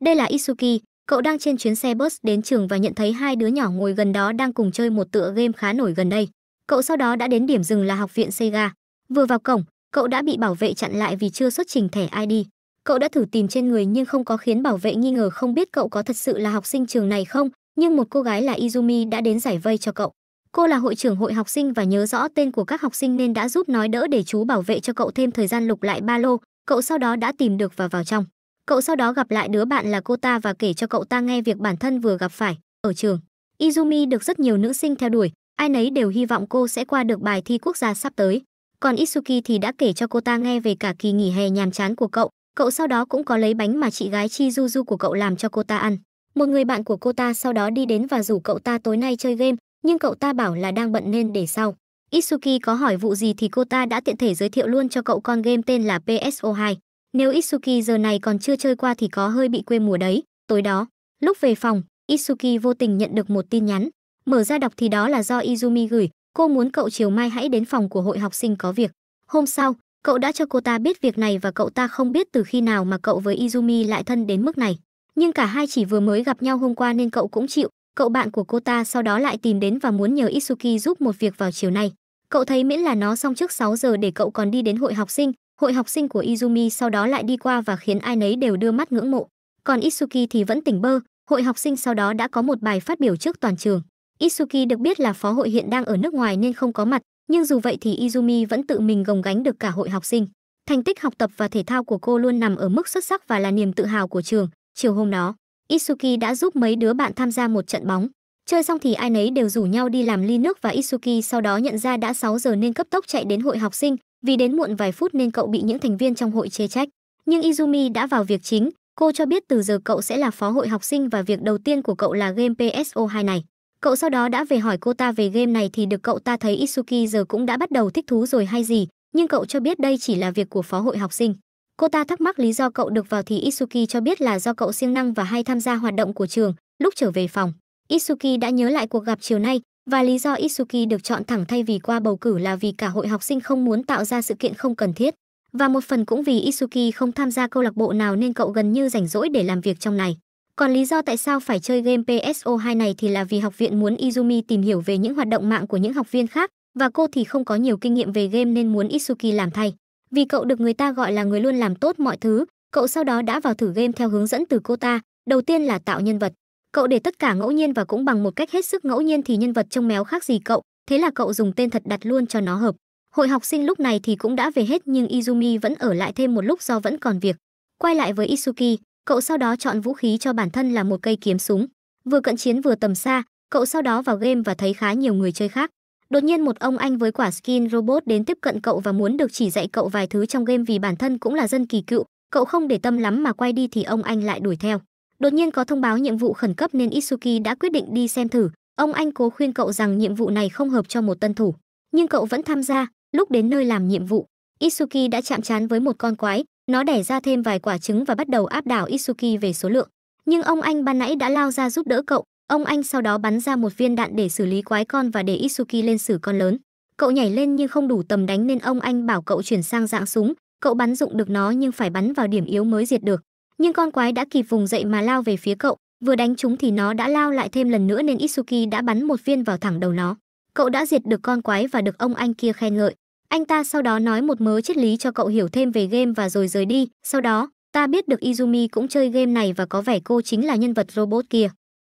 Đây là Isuki, cậu đang trên chuyến xe bus đến trường và nhận thấy hai đứa nhỏ ngồi gần đó đang cùng chơi một tựa game khá nổi gần đây. Cậu sau đó đã đến điểm dừng là học viện Sega. Vừa vào cổng, cậu đã bị bảo vệ chặn lại vì chưa xuất trình thẻ ID. Cậu đã thử tìm trên người nhưng không có khiến bảo vệ nghi ngờ không biết cậu có thật sự là học sinh trường này không, nhưng một cô gái là Izumi đã đến giải vây cho cậu. Cô là hội trưởng hội học sinh và nhớ rõ tên của các học sinh nên đã giúp nói đỡ để chú bảo vệ cho cậu thêm thời gian lục lại ba lô. Cậu sau đó đã tìm được và vào trong. Cậu sau đó gặp lại đứa bạn là cô ta và kể cho cậu ta nghe việc bản thân vừa gặp phải ở trường. Izumi được rất nhiều nữ sinh theo đuổi, ai nấy đều hy vọng cô sẽ qua được bài thi quốc gia sắp tới. Còn Isuki thì đã kể cho cô ta nghe về cả kỳ nghỉ hè nhàm chán của cậu, cậu sau đó cũng có lấy bánh mà chị gái Chizuzu của cậu làm cho cô ta ăn. Một người bạn của cô ta sau đó đi đến và rủ cậu ta tối nay chơi game, nhưng cậu ta bảo là đang bận nên để sau. Isuki có hỏi vụ gì thì cô ta đã tiện thể giới thiệu luôn cho cậu con game tên là PSO2. Nếu Isuki giờ này còn chưa chơi qua thì có hơi bị quê mùa đấy. Tối đó, lúc về phòng, Isuki vô tình nhận được một tin nhắn. Mở ra đọc thì đó là do Izumi gửi, cô muốn cậu chiều mai hãy đến phòng của hội học sinh có việc. Hôm sau, cậu đã cho cô ta biết việc này và cậu ta không biết từ khi nào mà cậu với Izumi lại thân đến mức này. Nhưng cả hai chỉ vừa mới gặp nhau hôm qua nên cậu cũng chịu, cậu bạn của cô ta sau đó lại tìm đến và muốn nhờ Isuki giúp một việc vào chiều nay. Cậu thấy miễn là nó xong trước 6 giờ để cậu còn đi đến hội học sinh, Hội học sinh của Izumi sau đó lại đi qua và khiến ai nấy đều đưa mắt ngưỡng mộ. Còn Isuki thì vẫn tỉnh bơ, hội học sinh sau đó đã có một bài phát biểu trước toàn trường. Isuki được biết là phó hội hiện đang ở nước ngoài nên không có mặt, nhưng dù vậy thì Izumi vẫn tự mình gồng gánh được cả hội học sinh. Thành tích học tập và thể thao của cô luôn nằm ở mức xuất sắc và là niềm tự hào của trường. Chiều hôm đó, Isuki đã giúp mấy đứa bạn tham gia một trận bóng. Chơi xong thì ai nấy đều rủ nhau đi làm ly nước và Isuki sau đó nhận ra đã 6 giờ nên cấp tốc chạy đến hội học sinh, vì đến muộn vài phút nên cậu bị những thành viên trong hội chê trách. Nhưng Izumi đã vào việc chính, cô cho biết từ giờ cậu sẽ là phó hội học sinh và việc đầu tiên của cậu là game PSO2 này. Cậu sau đó đã về hỏi cô ta về game này thì được cậu ta thấy Isuki giờ cũng đã bắt đầu thích thú rồi hay gì, nhưng cậu cho biết đây chỉ là việc của phó hội học sinh. Cô ta thắc mắc lý do cậu được vào thì Isuki cho biết là do cậu siêng năng và hay tham gia hoạt động của trường, lúc trở về phòng. Isuki đã nhớ lại cuộc gặp chiều nay, và lý do Isuki được chọn thẳng thay vì qua bầu cử là vì cả hội học sinh không muốn tạo ra sự kiện không cần thiết. Và một phần cũng vì Isuki không tham gia câu lạc bộ nào nên cậu gần như rảnh rỗi để làm việc trong này. Còn lý do tại sao phải chơi game PSO2 này thì là vì học viện muốn Izumi tìm hiểu về những hoạt động mạng của những học viên khác và cô thì không có nhiều kinh nghiệm về game nên muốn Isuki làm thay. Vì cậu được người ta gọi là người luôn làm tốt mọi thứ, cậu sau đó đã vào thử game theo hướng dẫn từ cô ta, đầu tiên là tạo nhân vật, Cậu để tất cả ngẫu nhiên và cũng bằng một cách hết sức ngẫu nhiên thì nhân vật trông méo khác gì cậu, thế là cậu dùng tên thật đặt luôn cho nó hợp. Hội học sinh lúc này thì cũng đã về hết nhưng Izumi vẫn ở lại thêm một lúc do vẫn còn việc. Quay lại với Isuki, cậu sau đó chọn vũ khí cho bản thân là một cây kiếm súng. Vừa cận chiến vừa tầm xa, cậu sau đó vào game và thấy khá nhiều người chơi khác. Đột nhiên một ông anh với quả skin robot đến tiếp cận cậu và muốn được chỉ dạy cậu vài thứ trong game vì bản thân cũng là dân kỳ cựu, cậu không để tâm lắm mà quay đi thì ông anh lại đuổi theo. Đột nhiên có thông báo nhiệm vụ khẩn cấp nên Isuki đã quyết định đi xem thử. Ông anh cố khuyên cậu rằng nhiệm vụ này không hợp cho một tân thủ, nhưng cậu vẫn tham gia. Lúc đến nơi làm nhiệm vụ, Isuki đã chạm trán với một con quái, nó đẻ ra thêm vài quả trứng và bắt đầu áp đảo Isuki về số lượng. Nhưng ông anh ban nãy đã lao ra giúp đỡ cậu, ông anh sau đó bắn ra một viên đạn để xử lý quái con và để Isuki lên xử con lớn. Cậu nhảy lên nhưng không đủ tầm đánh nên ông anh bảo cậu chuyển sang dạng súng, cậu bắn dụng được nó nhưng phải bắn vào điểm yếu mới diệt được nhưng con quái đã kịp vùng dậy mà lao về phía cậu vừa đánh chúng thì nó đã lao lại thêm lần nữa nên isuki đã bắn một viên vào thẳng đầu nó cậu đã diệt được con quái và được ông anh kia khen ngợi anh ta sau đó nói một mớ triết lý cho cậu hiểu thêm về game và rồi rời đi sau đó ta biết được izumi cũng chơi game này và có vẻ cô chính là nhân vật robot kia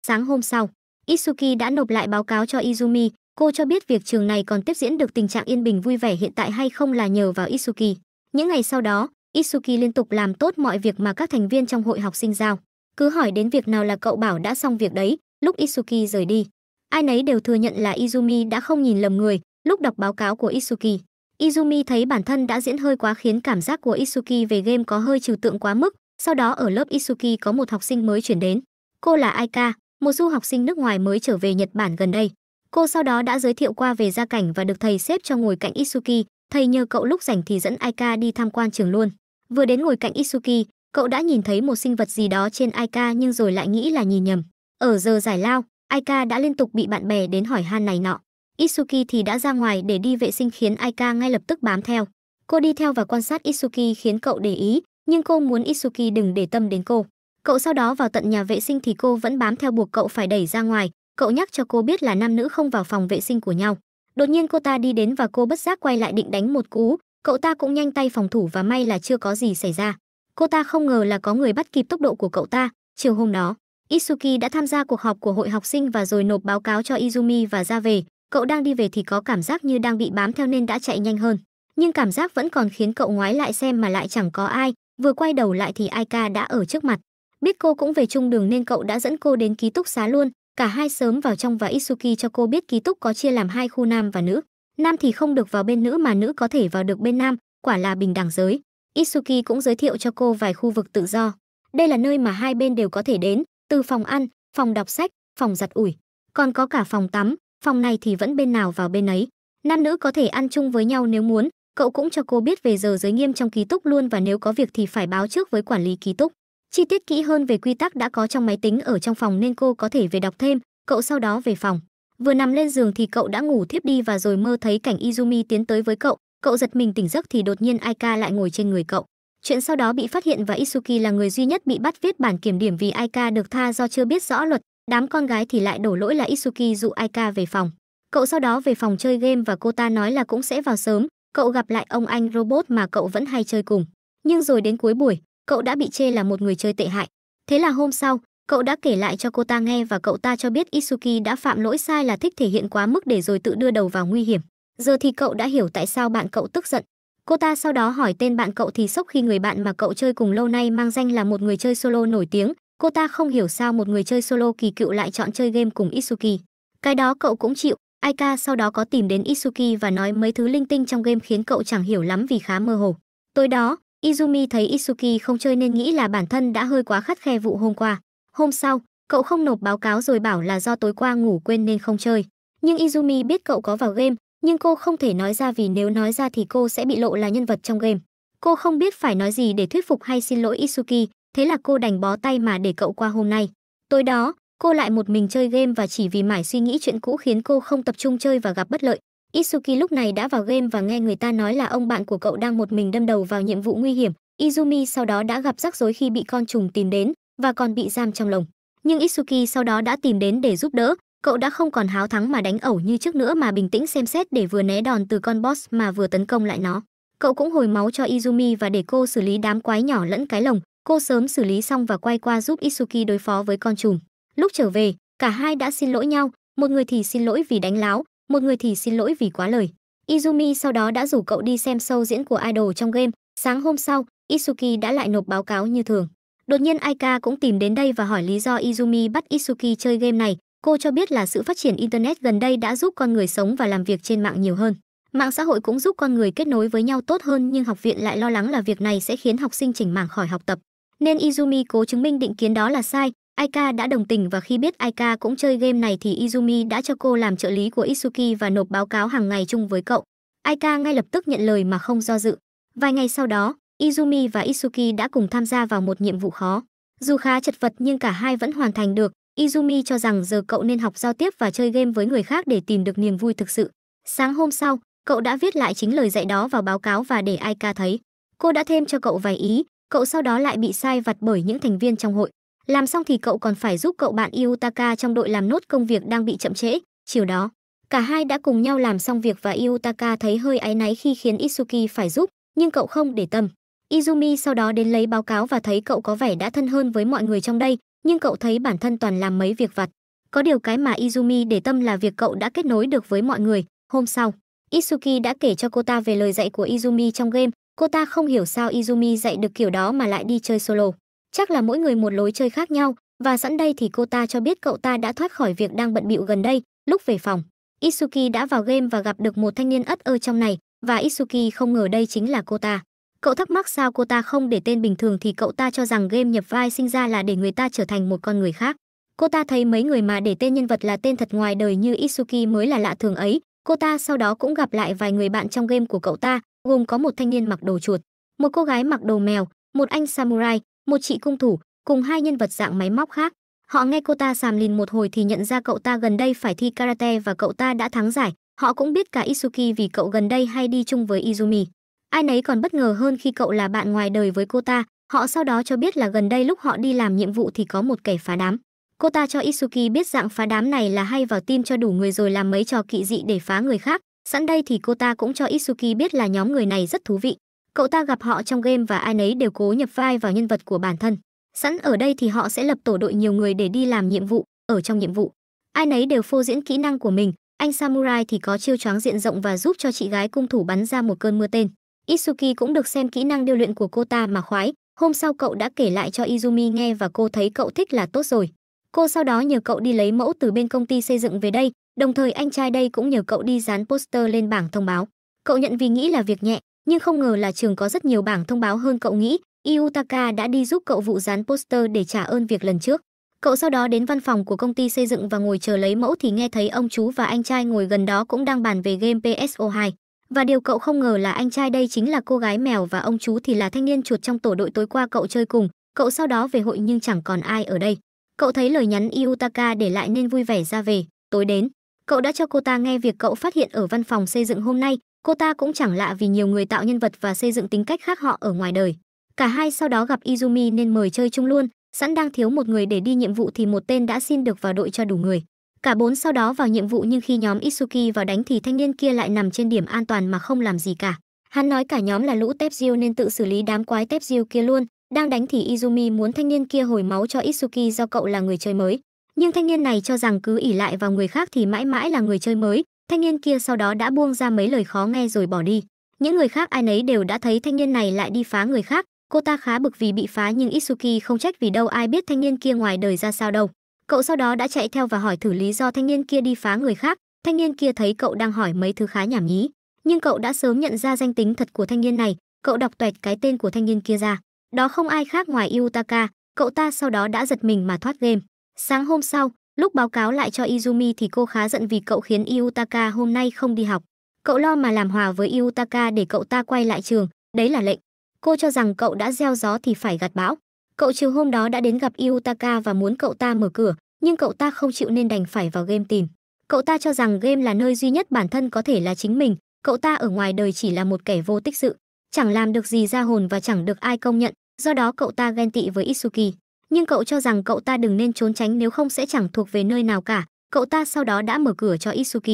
sáng hôm sau isuki đã nộp lại báo cáo cho izumi cô cho biết việc trường này còn tiếp diễn được tình trạng yên bình vui vẻ hiện tại hay không là nhờ vào isuki những ngày sau đó Isuki liên tục làm tốt mọi việc mà các thành viên trong hội học sinh giao. Cứ hỏi đến việc nào là cậu bảo đã xong việc đấy, lúc Isuki rời đi. Ai nấy đều thừa nhận là Izumi đã không nhìn lầm người, lúc đọc báo cáo của Isuki, Izumi thấy bản thân đã diễn hơi quá khiến cảm giác của Isuki về game có hơi trừu tượng quá mức, sau đó ở lớp Isuki có một học sinh mới chuyển đến. Cô là Aika, một du học sinh nước ngoài mới trở về Nhật Bản gần đây. Cô sau đó đã giới thiệu qua về gia cảnh và được thầy xếp cho ngồi cạnh Isuki. thầy nhờ cậu lúc rảnh thì dẫn Aika đi tham quan trường luôn. Vừa đến ngồi cạnh Isuki, cậu đã nhìn thấy một sinh vật gì đó trên Aika nhưng rồi lại nghĩ là nhìn nhầm. Ở giờ giải lao, Aika đã liên tục bị bạn bè đến hỏi han này nọ. Isuki thì đã ra ngoài để đi vệ sinh khiến Aika ngay lập tức bám theo. Cô đi theo và quan sát Isuki khiến cậu để ý, nhưng cô muốn Isuki đừng để tâm đến cô. Cậu sau đó vào tận nhà vệ sinh thì cô vẫn bám theo buộc cậu phải đẩy ra ngoài. Cậu nhắc cho cô biết là nam nữ không vào phòng vệ sinh của nhau. Đột nhiên cô ta đi đến và cô bất giác quay lại định đánh một cú, Cậu ta cũng nhanh tay phòng thủ và may là chưa có gì xảy ra. Cô ta không ngờ là có người bắt kịp tốc độ của cậu ta. Chiều hôm đó, Isuki đã tham gia cuộc họp của hội học sinh và rồi nộp báo cáo cho Izumi và ra về. Cậu đang đi về thì có cảm giác như đang bị bám theo nên đã chạy nhanh hơn. Nhưng cảm giác vẫn còn khiến cậu ngoái lại xem mà lại chẳng có ai. Vừa quay đầu lại thì Aika đã ở trước mặt. Biết cô cũng về chung đường nên cậu đã dẫn cô đến ký túc xá luôn. Cả hai sớm vào trong và Isuki cho cô biết ký túc có chia làm hai khu nam và nữ. Nam thì không được vào bên nữ mà nữ có thể vào được bên nam, quả là bình đẳng giới. Isuki cũng giới thiệu cho cô vài khu vực tự do. Đây là nơi mà hai bên đều có thể đến, từ phòng ăn, phòng đọc sách, phòng giặt ủi, còn có cả phòng tắm, phòng này thì vẫn bên nào vào bên ấy. Nam nữ có thể ăn chung với nhau nếu muốn, cậu cũng cho cô biết về giờ giới nghiêm trong ký túc luôn và nếu có việc thì phải báo trước với quản lý ký túc. Chi tiết kỹ hơn về quy tắc đã có trong máy tính ở trong phòng nên cô có thể về đọc thêm, cậu sau đó về phòng. Vừa nằm lên giường thì cậu đã ngủ thiếp đi và rồi mơ thấy cảnh Izumi tiến tới với cậu, cậu giật mình tỉnh giấc thì đột nhiên Aika lại ngồi trên người cậu. Chuyện sau đó bị phát hiện và Isuki là người duy nhất bị bắt viết bản kiểm điểm vì Aika được tha do chưa biết rõ luật, đám con gái thì lại đổ lỗi là Isuki dụ Aika về phòng. Cậu sau đó về phòng chơi game và cô ta nói là cũng sẽ vào sớm, cậu gặp lại ông anh robot mà cậu vẫn hay chơi cùng. Nhưng rồi đến cuối buổi, cậu đã bị chê là một người chơi tệ hại. Thế là hôm sau, Cậu đã kể lại cho cô ta nghe và cậu ta cho biết Isuki đã phạm lỗi sai là thích thể hiện quá mức để rồi tự đưa đầu vào nguy hiểm. Giờ thì cậu đã hiểu tại sao bạn cậu tức giận. Cô ta sau đó hỏi tên bạn cậu thì sốc khi người bạn mà cậu chơi cùng lâu nay mang danh là một người chơi solo nổi tiếng. Cô ta không hiểu sao một người chơi solo kỳ cựu lại chọn chơi game cùng Isuki. Cái đó cậu cũng chịu. Aika sau đó có tìm đến Isuki và nói mấy thứ linh tinh trong game khiến cậu chẳng hiểu lắm vì khá mơ hồ. Tối đó, Izumi thấy Isuki không chơi nên nghĩ là bản thân đã hơi quá khắt khe vụ hôm qua. Hôm sau, cậu không nộp báo cáo rồi bảo là do tối qua ngủ quên nên không chơi. Nhưng Izumi biết cậu có vào game, nhưng cô không thể nói ra vì nếu nói ra thì cô sẽ bị lộ là nhân vật trong game. Cô không biết phải nói gì để thuyết phục hay xin lỗi Isuki, thế là cô đành bó tay mà để cậu qua hôm nay. Tối đó, cô lại một mình chơi game và chỉ vì mải suy nghĩ chuyện cũ khiến cô không tập trung chơi và gặp bất lợi. Isuki lúc này đã vào game và nghe người ta nói là ông bạn của cậu đang một mình đâm đầu vào nhiệm vụ nguy hiểm. Izumi sau đó đã gặp rắc rối khi bị con trùng tìm đến, và còn bị giam trong lồng nhưng Itsuki sau đó đã tìm đến để giúp đỡ, cậu đã không còn háo thắng mà đánh ẩu như trước nữa mà bình tĩnh xem xét để vừa né đòn từ con boss mà vừa tấn công lại nó. Cậu cũng hồi máu cho Izumi và để cô xử lý đám quái nhỏ lẫn cái lồng, cô sớm xử lý xong và quay qua giúp Itsuki đối phó với con trùm. Lúc trở về, cả hai đã xin lỗi nhau, một người thì xin lỗi vì đánh láo, một người thì xin lỗi vì quá lời. Izumi sau đó đã rủ cậu đi xem show diễn của idol trong game, sáng hôm sau, Isuki đã lại nộp báo cáo như thường. Đột nhiên Aika cũng tìm đến đây và hỏi lý do Izumi bắt Isuki chơi game này. Cô cho biết là sự phát triển Internet gần đây đã giúp con người sống và làm việc trên mạng nhiều hơn. Mạng xã hội cũng giúp con người kết nối với nhau tốt hơn nhưng học viện lại lo lắng là việc này sẽ khiến học sinh chỉnh mảng khỏi học tập. Nên Izumi cố chứng minh định kiến đó là sai. Aika đã đồng tình và khi biết Aika cũng chơi game này thì Izumi đã cho cô làm trợ lý của Isuki và nộp báo cáo hàng ngày chung với cậu. Aika ngay lập tức nhận lời mà không do dự. Vài ngày sau đó, Izumi và Isuki đã cùng tham gia vào một nhiệm vụ khó. Dù khá chật vật nhưng cả hai vẫn hoàn thành được. Izumi cho rằng giờ cậu nên học giao tiếp và chơi game với người khác để tìm được niềm vui thực sự. Sáng hôm sau, cậu đã viết lại chính lời dạy đó vào báo cáo và để Aika thấy. Cô đã thêm cho cậu vài ý, cậu sau đó lại bị sai vặt bởi những thành viên trong hội. Làm xong thì cậu còn phải giúp cậu bạn Iutaka trong đội làm nốt công việc đang bị chậm trễ. Chiều đó, cả hai đã cùng nhau làm xong việc và Iutaka thấy hơi áy náy khi khiến Isuki phải giúp, nhưng cậu không để tâm. Izumi sau đó đến lấy báo cáo và thấy cậu có vẻ đã thân hơn với mọi người trong đây, nhưng cậu thấy bản thân toàn làm mấy việc vặt. Có điều cái mà Izumi để tâm là việc cậu đã kết nối được với mọi người. Hôm sau, Isuki đã kể cho cô ta về lời dạy của Izumi trong game. Cô ta không hiểu sao Izumi dạy được kiểu đó mà lại đi chơi solo. Chắc là mỗi người một lối chơi khác nhau, và sẵn đây thì cô ta cho biết cậu ta đã thoát khỏi việc đang bận bịu gần đây, lúc về phòng. Isuki đã vào game và gặp được một thanh niên ất ơ trong này, và Isuki không ngờ đây chính là cô ta. Cậu thắc mắc sao cô ta không để tên bình thường thì cậu ta cho rằng game nhập vai sinh ra là để người ta trở thành một con người khác. Cô ta thấy mấy người mà để tên nhân vật là tên thật ngoài đời như Isuki mới là lạ thường ấy. Cô ta sau đó cũng gặp lại vài người bạn trong game của cậu ta, gồm có một thanh niên mặc đồ chuột, một cô gái mặc đồ mèo, một anh samurai, một chị cung thủ, cùng hai nhân vật dạng máy móc khác. Họ nghe cô ta xàm lìn một hồi thì nhận ra cậu ta gần đây phải thi karate và cậu ta đã thắng giải. Họ cũng biết cả Isuki vì cậu gần đây hay đi chung với Izumi ai nấy còn bất ngờ hơn khi cậu là bạn ngoài đời với cô ta họ sau đó cho biết là gần đây lúc họ đi làm nhiệm vụ thì có một kẻ phá đám cô ta cho isuki biết dạng phá đám này là hay vào tim cho đủ người rồi làm mấy trò kỵ dị để phá người khác sẵn đây thì cô ta cũng cho isuki biết là nhóm người này rất thú vị cậu ta gặp họ trong game và ai nấy đều cố nhập vai vào nhân vật của bản thân sẵn ở đây thì họ sẽ lập tổ đội nhiều người để đi làm nhiệm vụ ở trong nhiệm vụ ai nấy đều phô diễn kỹ năng của mình anh samurai thì có chiêu choáng diện rộng và giúp cho chị gái cung thủ bắn ra một cơn mưa tên Isuki cũng được xem kỹ năng điêu luyện của cô ta mà khoái, hôm sau cậu đã kể lại cho Izumi nghe và cô thấy cậu thích là tốt rồi. Cô sau đó nhờ cậu đi lấy mẫu từ bên công ty xây dựng về đây, đồng thời anh trai đây cũng nhờ cậu đi dán poster lên bảng thông báo. Cậu nhận vì nghĩ là việc nhẹ, nhưng không ngờ là trường có rất nhiều bảng thông báo hơn cậu nghĩ. Iutaka đã đi giúp cậu vụ dán poster để trả ơn việc lần trước. Cậu sau đó đến văn phòng của công ty xây dựng và ngồi chờ lấy mẫu thì nghe thấy ông chú và anh trai ngồi gần đó cũng đang bàn về game PSO2. Và điều cậu không ngờ là anh trai đây chính là cô gái mèo và ông chú thì là thanh niên chuột trong tổ đội tối qua cậu chơi cùng, cậu sau đó về hội nhưng chẳng còn ai ở đây. Cậu thấy lời nhắn Iutaka để lại nên vui vẻ ra về, tối đến. Cậu đã cho cô ta nghe việc cậu phát hiện ở văn phòng xây dựng hôm nay, cô ta cũng chẳng lạ vì nhiều người tạo nhân vật và xây dựng tính cách khác họ ở ngoài đời. Cả hai sau đó gặp Izumi nên mời chơi chung luôn, sẵn đang thiếu một người để đi nhiệm vụ thì một tên đã xin được vào đội cho đủ người. Cả bốn sau đó vào nhiệm vụ nhưng khi nhóm Isuki vào đánh thì thanh niên kia lại nằm trên điểm an toàn mà không làm gì cả. Hắn nói cả nhóm là lũ tép Tepzio nên tự xử lý đám quái tép Tepzio kia luôn. Đang đánh thì Izumi muốn thanh niên kia hồi máu cho Isuki do cậu là người chơi mới. Nhưng thanh niên này cho rằng cứ ỉ lại vào người khác thì mãi mãi là người chơi mới. Thanh niên kia sau đó đã buông ra mấy lời khó nghe rồi bỏ đi. Những người khác ai nấy đều đã thấy thanh niên này lại đi phá người khác. Cô ta khá bực vì bị phá nhưng Isuki không trách vì đâu ai biết thanh niên kia ngoài đời ra sao đâu. Cậu sau đó đã chạy theo và hỏi thử lý do thanh niên kia đi phá người khác. Thanh niên kia thấy cậu đang hỏi mấy thứ khá nhảm nhí, nhưng cậu đã sớm nhận ra danh tính thật của thanh niên này, cậu đọc toẹt cái tên của thanh niên kia ra. Đó không ai khác ngoài Iutaka, cậu ta sau đó đã giật mình mà thoát game. Sáng hôm sau, lúc báo cáo lại cho Izumi thì cô khá giận vì cậu khiến Iutaka hôm nay không đi học. Cậu lo mà làm hòa với Iutaka để cậu ta quay lại trường, đấy là lệnh. Cô cho rằng cậu đã gieo gió thì phải gặt bão. Cậu chiều hôm đó đã đến gặp Iutaka và muốn cậu ta mở cửa, nhưng cậu ta không chịu nên đành phải vào game tìm. Cậu ta cho rằng game là nơi duy nhất bản thân có thể là chính mình, cậu ta ở ngoài đời chỉ là một kẻ vô tích sự, chẳng làm được gì ra hồn và chẳng được ai công nhận, do đó cậu ta ghen tị với Itsuki. Nhưng cậu cho rằng cậu ta đừng nên trốn tránh nếu không sẽ chẳng thuộc về nơi nào cả, cậu ta sau đó đã mở cửa cho Itsuki.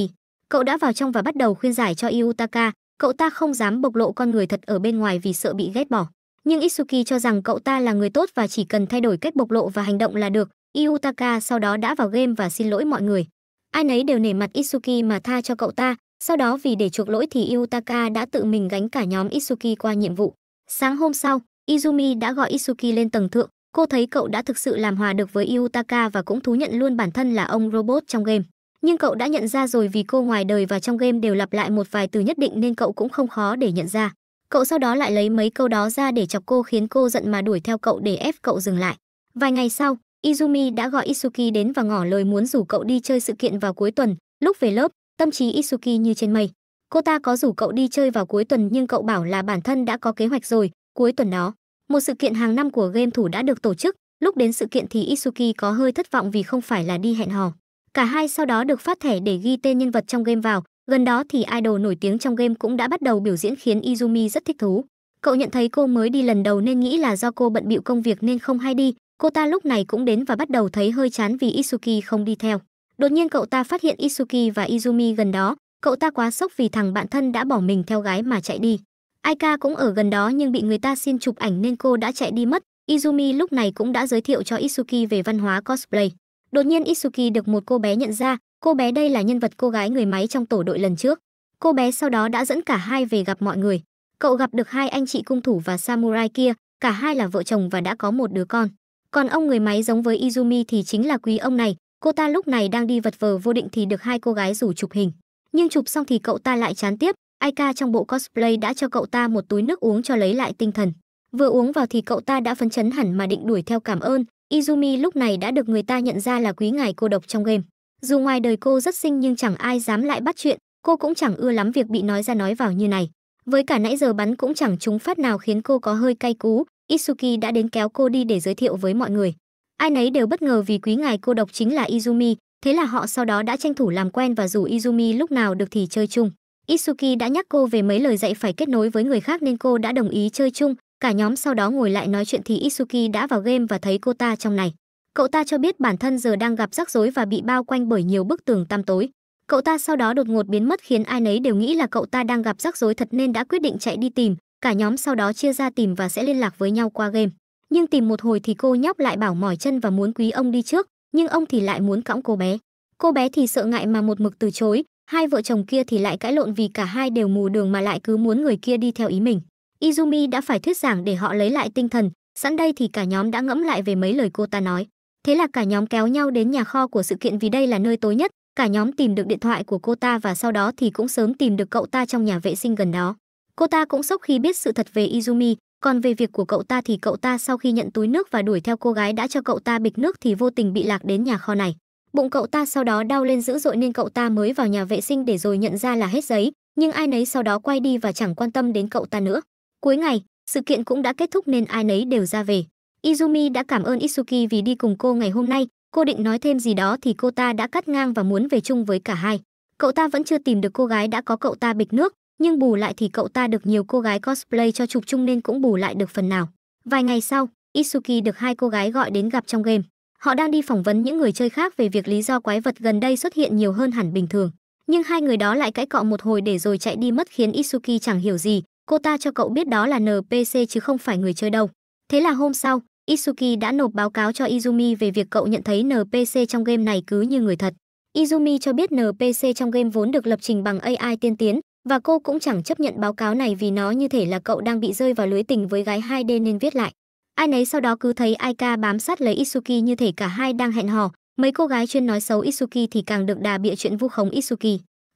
Cậu đã vào trong và bắt đầu khuyên giải cho Iutaka, cậu ta không dám bộc lộ con người thật ở bên ngoài vì sợ bị ghét bỏ nhưng Isuki cho rằng cậu ta là người tốt và chỉ cần thay đổi cách bộc lộ và hành động là được. Iutaka sau đó đã vào game và xin lỗi mọi người. Ai nấy đều nể mặt Isuki mà tha cho cậu ta, sau đó vì để chuộc lỗi thì Iutaka đã tự mình gánh cả nhóm Isuki qua nhiệm vụ. Sáng hôm sau, Izumi đã gọi Isuki lên tầng thượng, cô thấy cậu đã thực sự làm hòa được với Iutaka và cũng thú nhận luôn bản thân là ông robot trong game. Nhưng cậu đã nhận ra rồi vì cô ngoài đời và trong game đều lặp lại một vài từ nhất định nên cậu cũng không khó để nhận ra. Cậu sau đó lại lấy mấy câu đó ra để chọc cô khiến cô giận mà đuổi theo cậu để ép cậu dừng lại. Vài ngày sau, Izumi đã gọi Isuki đến và ngỏ lời muốn rủ cậu đi chơi sự kiện vào cuối tuần. Lúc về lớp, tâm trí Isuki như trên mây. Cô ta có rủ cậu đi chơi vào cuối tuần nhưng cậu bảo là bản thân đã có kế hoạch rồi, cuối tuần đó. Một sự kiện hàng năm của game thủ đã được tổ chức, lúc đến sự kiện thì Isuki có hơi thất vọng vì không phải là đi hẹn hò. Cả hai sau đó được phát thẻ để ghi tên nhân vật trong game vào, Gần đó thì idol nổi tiếng trong game cũng đã bắt đầu biểu diễn khiến Izumi rất thích thú. Cậu nhận thấy cô mới đi lần đầu nên nghĩ là do cô bận bịu công việc nên không hay đi. Cô ta lúc này cũng đến và bắt đầu thấy hơi chán vì Isuki không đi theo. Đột nhiên cậu ta phát hiện Isuki và Izumi gần đó, cậu ta quá sốc vì thằng bạn thân đã bỏ mình theo gái mà chạy đi. Aika cũng ở gần đó nhưng bị người ta xin chụp ảnh nên cô đã chạy đi mất. Izumi lúc này cũng đã giới thiệu cho Isuki về văn hóa cosplay. Đột nhiên Isuki được một cô bé nhận ra, Cô bé đây là nhân vật cô gái người máy trong tổ đội lần trước. Cô bé sau đó đã dẫn cả hai về gặp mọi người. Cậu gặp được hai anh chị cung thủ và samurai kia, cả hai là vợ chồng và đã có một đứa con. Còn ông người máy giống với Izumi thì chính là quý ông này, cô ta lúc này đang đi vật vờ vô định thì được hai cô gái rủ chụp hình. Nhưng chụp xong thì cậu ta lại chán tiếp, Aika trong bộ cosplay đã cho cậu ta một túi nước uống cho lấy lại tinh thần. Vừa uống vào thì cậu ta đã phấn chấn hẳn mà định đuổi theo cảm ơn, Izumi lúc này đã được người ta nhận ra là quý ngài cô độc trong game. Dù ngoài đời cô rất xinh nhưng chẳng ai dám lại bắt chuyện, cô cũng chẳng ưa lắm việc bị nói ra nói vào như này. Với cả nãy giờ bắn cũng chẳng trúng phát nào khiến cô có hơi cay cú, Isuki đã đến kéo cô đi để giới thiệu với mọi người. Ai nấy đều bất ngờ vì quý ngài cô độc chính là Izumi, thế là họ sau đó đã tranh thủ làm quen và rủ Izumi lúc nào được thì chơi chung. Isuki đã nhắc cô về mấy lời dạy phải kết nối với người khác nên cô đã đồng ý chơi chung, cả nhóm sau đó ngồi lại nói chuyện thì Isuki đã vào game và thấy cô ta trong này. Cậu ta cho biết bản thân giờ đang gặp rắc rối và bị bao quanh bởi nhiều bức tường tăm tối. Cậu ta sau đó đột ngột biến mất khiến ai nấy đều nghĩ là cậu ta đang gặp rắc rối thật nên đã quyết định chạy đi tìm. Cả nhóm sau đó chia ra tìm và sẽ liên lạc với nhau qua game. Nhưng tìm một hồi thì cô nhóc lại bảo mỏi chân và muốn quý ông đi trước, nhưng ông thì lại muốn cõng cô bé. Cô bé thì sợ ngại mà một mực từ chối, hai vợ chồng kia thì lại cãi lộn vì cả hai đều mù đường mà lại cứ muốn người kia đi theo ý mình. Izumi đã phải thuyết giảng để họ lấy lại tinh thần, sẵn đây thì cả nhóm đã ngẫm lại về mấy lời cô ta nói. Thế là cả nhóm kéo nhau đến nhà kho của sự kiện vì đây là nơi tối nhất, cả nhóm tìm được điện thoại của cô ta và sau đó thì cũng sớm tìm được cậu ta trong nhà vệ sinh gần đó. Cô ta cũng sốc khi biết sự thật về Izumi, còn về việc của cậu ta thì cậu ta sau khi nhận túi nước và đuổi theo cô gái đã cho cậu ta bịch nước thì vô tình bị lạc đến nhà kho này. Bụng cậu ta sau đó đau lên dữ dội nên cậu ta mới vào nhà vệ sinh để rồi nhận ra là hết giấy, nhưng ai nấy sau đó quay đi và chẳng quan tâm đến cậu ta nữa. Cuối ngày, sự kiện cũng đã kết thúc nên ai nấy đều ra về. Izumi đã cảm ơn Itsuki vì đi cùng cô ngày hôm nay, cô định nói thêm gì đó thì cô ta đã cắt ngang và muốn về chung với cả hai. Cậu ta vẫn chưa tìm được cô gái đã có cậu ta bịch nước, nhưng bù lại thì cậu ta được nhiều cô gái cosplay cho chụp chung nên cũng bù lại được phần nào. Vài ngày sau, Itsuki được hai cô gái gọi đến gặp trong game. Họ đang đi phỏng vấn những người chơi khác về việc lý do quái vật gần đây xuất hiện nhiều hơn hẳn bình thường. Nhưng hai người đó lại cãi cọ một hồi để rồi chạy đi mất khiến Itsuki chẳng hiểu gì, cô ta cho cậu biết đó là NPC chứ không phải người chơi đâu. Thế là hôm sau, Isuki đã nộp báo cáo cho Izumi về việc cậu nhận thấy NPC trong game này cứ như người thật. Izumi cho biết NPC trong game vốn được lập trình bằng AI tiên tiến, và cô cũng chẳng chấp nhận báo cáo này vì nó như thể là cậu đang bị rơi vào lưới tình với gái 2D nên viết lại. Ai nấy sau đó cứ thấy Aika bám sát lấy Isuki như thể cả hai đang hẹn hò, mấy cô gái chuyên nói xấu Isuki thì càng được đà bịa chuyện vu khống Isuki.